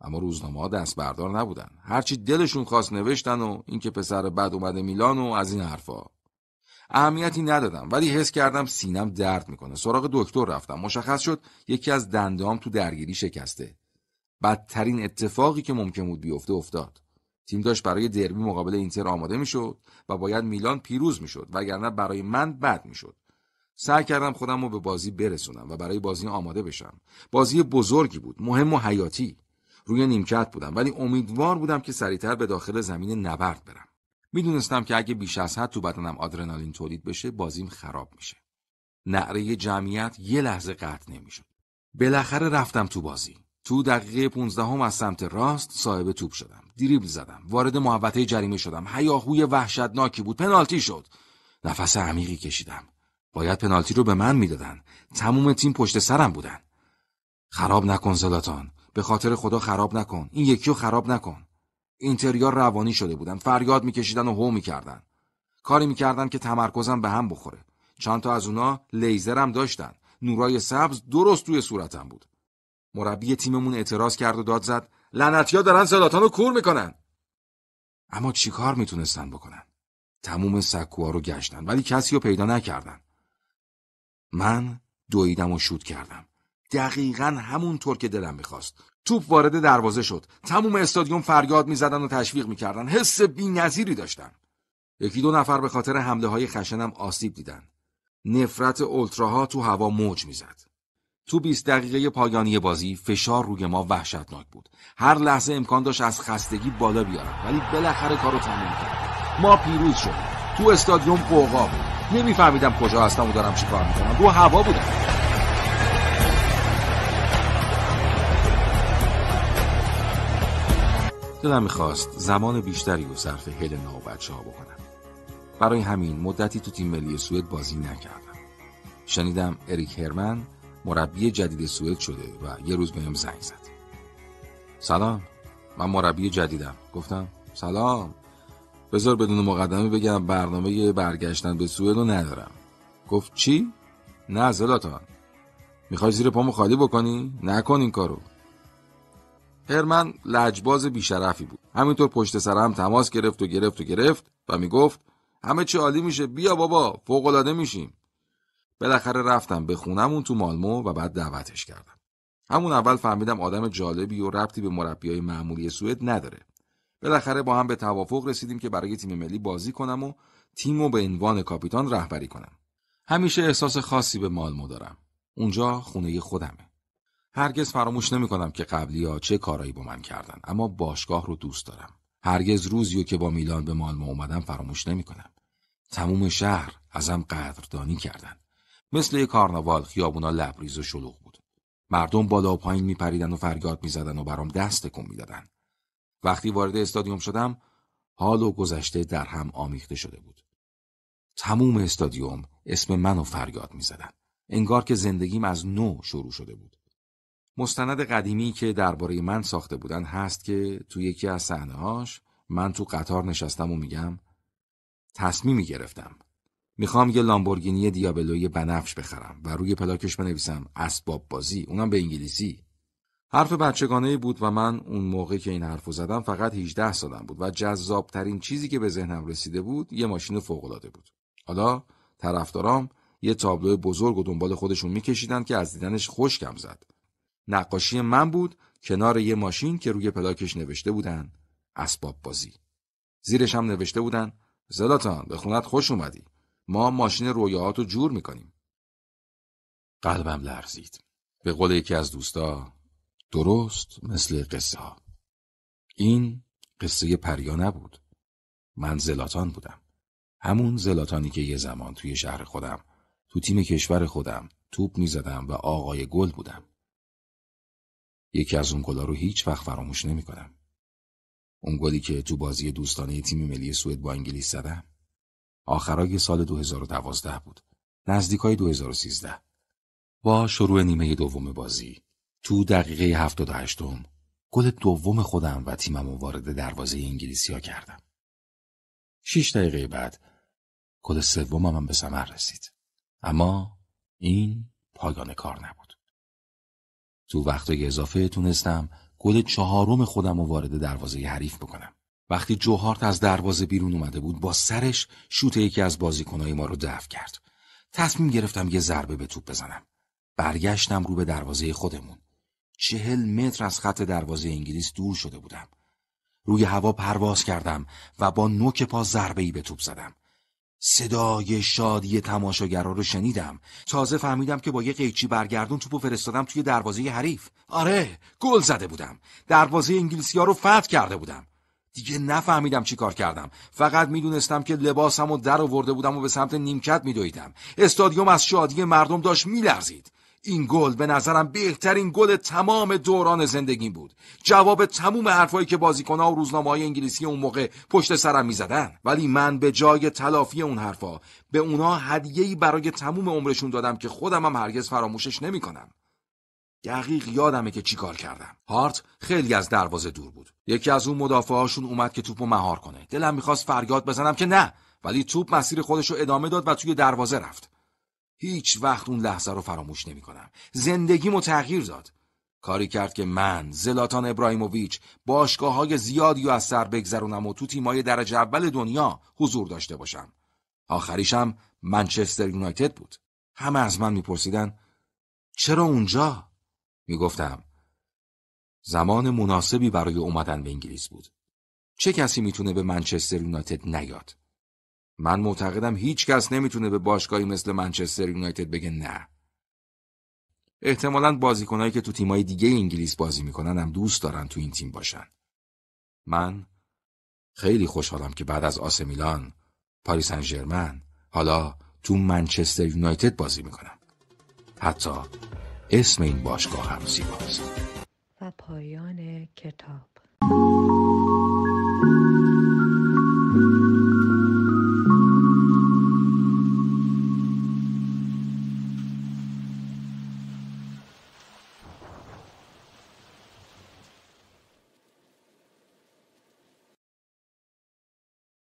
اما روزنامه ها دست بردار نبودن هرچی دلشون خواست نوشتن و اینکه پسر بد اومده میلان و از این حرفا اهمیتی ندادم ولی حس کردم سینم درد میکنه سراغ دکتر رفتم مشخص شد یکی از دندام تو درگیری شکسته بدترین اتفاقی که ممکن بود بیفته افتاد تیم داشت برای دربی مقابل اینتر آماده میشد و باید میلان پیروز میشد وگرنه برای من بد میشد سعی کردم خودم رو به بازی برسونم و برای بازی آماده بشم. بازی بزرگی بود، مهم و حیاتی. روی نیمکت بودم ولی امیدوار بودم که سریعتر به داخل زمین نبرد برم. میدونستم که اگه بیش از حد تو بدنم آدرنالین تولید بشه بازیم خراب میشه. نعره جمعیت یه لحظه قطع نمیشد. بالاخره رفتم تو بازی. تو دقیقه 15 هم از سمت راست صاحب توپ شدم. دریبل زدم. وارد محوطه جریمه شدم. هیاهوی وحشتناکی بود. پنالتی شد. نفس عمیقی کشیدم. باید پنالتی رو به من میدادن تموم تیم پشت سرم بودن خراب نکن زلاتان به خاطر خدا خراب نکن این یکی رو خراب نکن اینتریا روانی شده بودن فریاد میکشیدن و هو میکردن کاری میکردن که تمرکزم به هم بخوره چند تا از اونا لیزرم داشتن نورای سبز درست توی صورتم بود مربی تیممون اعتراض کرد و داد زد لعنتیا دارن زلاتان رو کور میکنن اما چیکار میتونستن بکنن تموم سکوها رو گشتن ولی کسی رو پیدا نکردن من دویدم و شود کردم دقیقا همونطور که دلم میخواست توپ وارد دروازه شد تموم استادیوم فریاد میزدن و تشویق میکردن حس بینظیری داشتم یکی دو نفر به خاطر حمله های خشنم آسیب دیدن نفرت اولتراها تو هوا موج میزد تو 20 دقیقه پایانی بازی فشار روی ما وحشتناک بود هر لحظه امکان داشت از خستگی بالا بیارم ولی بالاخره کارو تموم کرد ما پیروز شدیم تو استادیوم قوقا بود نمیفهمیدم کجا هستم و دارم چیکار میکنم رو هوا بودم دلم میخواست زمان بیشتری رو صرف هل و بچه ها بکنم برای همین مدتی تو تیم ملی سوئد بازی نکردم شنیدم اریک هرمن مربی جدید سوئد شده و یه روز بهم زنگ زد سلام من مربی جدیدم گفتم سلام بذار بدون مقدمه بگم برنامه برگشتن به سوئد رو ندارم گفت چی؟ نه زلاتان میخوای زیر پامو خالی بکنی؟ نکن این کارو هرمن لجباز بیشرفی بود همینطور پشت سرم هم تماس گرفت و گرفت و گرفت و میگفت همه چی عالی میشه بیا بابا فوقالعاده میشیم بالاخره رفتم به خونمون تو مالمو و بعد دعوتش کردم همون اول فهمیدم آدم جالبی و ربطی به مربیای معمولی سوئد نداره بالاخره با هم به توافق رسیدیم که برای تیم ملی بازی کنم و تیم رو به عنوان کاپیتان رهبری کنم. همیشه احساس خاصی به مالمو دارم. اونجا خونه خودمه. هرگز فراموش نمی کنم که قبلی ها چه کارایی با من کردن اما باشگاه رو دوست دارم. هرگز رو که با میلان به مالمو اومدم فراموش نمی کنم. تموم شهر ازم قدردانی کردن. مثل یه کارناوال خیابونا لبریز و شلوغ بود. مردم بالا و پایین میپریدن و فریاد میزدن و برام دست تکون میدادن. وقتی وارد استادیوم شدم حال و گذشته در هم آمیخته شده بود. تموم استادیوم اسم منو فریاد می زدن. انگار که زندگیم از نو شروع شده بود. مستند قدیمی که درباره من ساخته بودن هست که تو یکی از صحنه‌هاش من تو قطار نشستم و میگم تصمیمی گرفتم. میخوام یه لامبورگینی دیابلوی بنفش بخرم و روی پلاکش بنویسم اسباب بازی اونم به انگلیسی حرف بچگانه ای بود و من اون موقع که این حرفو زدم فقط 18 سالم بود و جذاب ترین چیزی که به ذهنم رسیده بود یه ماشین فوق العاده بود. حالا طرفدارام یه تابلو بزرگ و دنبال خودشون میکشیدن که از دیدنش خوشکم زد. نقاشی من بود کنار یه ماشین که روی پلاکش نوشته بودن اسباب بازی. زیرش هم نوشته بودن زلاتان به خونت خوش اومدی. ما ماشین رویاهاتو جور میکنیم. قلبم لرزید. به قول یکی از دوستا درست مثل قصه ها. این قصه پریا نبود. من زلاتان بودم. همون زلاتانی که یه زمان توی شهر خودم، تو تیم کشور خودم، توپ زدم و آقای گل بودم. یکی از اون گلا رو هیچ وقت فراموش نمی کنم. اون گلی که تو بازی دوستانه تیم ملی سوئد با انگلیس زدم. آخرای سال 2012 بود. نزدیکای 2013. با شروع نیمه دوم بازی تو دقیقه 78 گل دوم خودم و تیمم رو وارد دروازه انگلیسیا کردم. شش دقیقه بعد گل سومم هم به ثمر رسید. اما این پایان کار نبود. تو وقتای اضافه تونستم گل چهارم خودم رو وارد دروازه حریف بکنم. وقتی جوهارت از دروازه بیرون اومده بود با سرش شوت یکی از بازیکنهای ما رو دفع کرد. تصمیم گرفتم یه ضربه به توپ بزنم. برگشتم رو به دروازه خودمون. چهل متر از خط دروازه انگلیس دور شده بودم. روی هوا پرواز کردم و با نوک پا ای به توپ زدم. صدای شادی تماشاگرا رو شنیدم. تازه فهمیدم که با یه قیچی برگردون توپو فرستادم توی دروازه حریف. آره، گل زده بودم. دروازه ها رو فتح کرده بودم. دیگه نفهمیدم چی کار کردم فقط میدونستم که لباسم و در آورده بودم و به سمت نیمکت میدویدم استادیوم از شادی مردم داشت میلرزید این گل به نظرم بهترین گل تمام دوران زندگی بود جواب تموم حرفایی که بازیکنها و روزنامه های انگلیسی اون موقع پشت سرم زدن ولی من به جای تلافی اون حرفا به اونا هدیه‌ای برای تموم عمرشون دادم که خودم هم هرگز فراموشش نمیکنم دقیق یادمه که چیکار کردم هارت خیلی از دروازه دور بود یکی از اون مدافعهاشون اومد که توپو مهار کنه دلم میخواست فریاد بزنم که نه ولی توپ مسیر خودش رو ادامه داد و توی دروازه رفت هیچ وقت اون لحظه رو فراموش نمیکنم. زندگیمو تغییر داد. کاری کرد که من زلاتان ابراهیموویچ باشگاه های زیادی و از سر بگذرونم و تو تیمای درجه اول دنیا حضور داشته باشم. آخریشم منچستر یونایتد بود. همه از من میپرسیدن چرا اونجا؟ میگفتم زمان مناسبی برای اومدن به انگلیس بود. چه کسی میتونه به منچستر یونایتد نیاد؟ من معتقدم هیچ کس نمیتونه به باشگاهی مثل منچستر یونایتد بگه نه. احتمالا بازیکنایی که تو تیمای دیگه انگلیس بازی میکنن هم دوست دارن تو این تیم باشن. من خیلی خوشحالم که بعد از آس میلان، پاریس سن حالا تو منچستر یونایتد بازی میکنم. حتی اسم این باشگاه هم زیباست. و پایان کتاب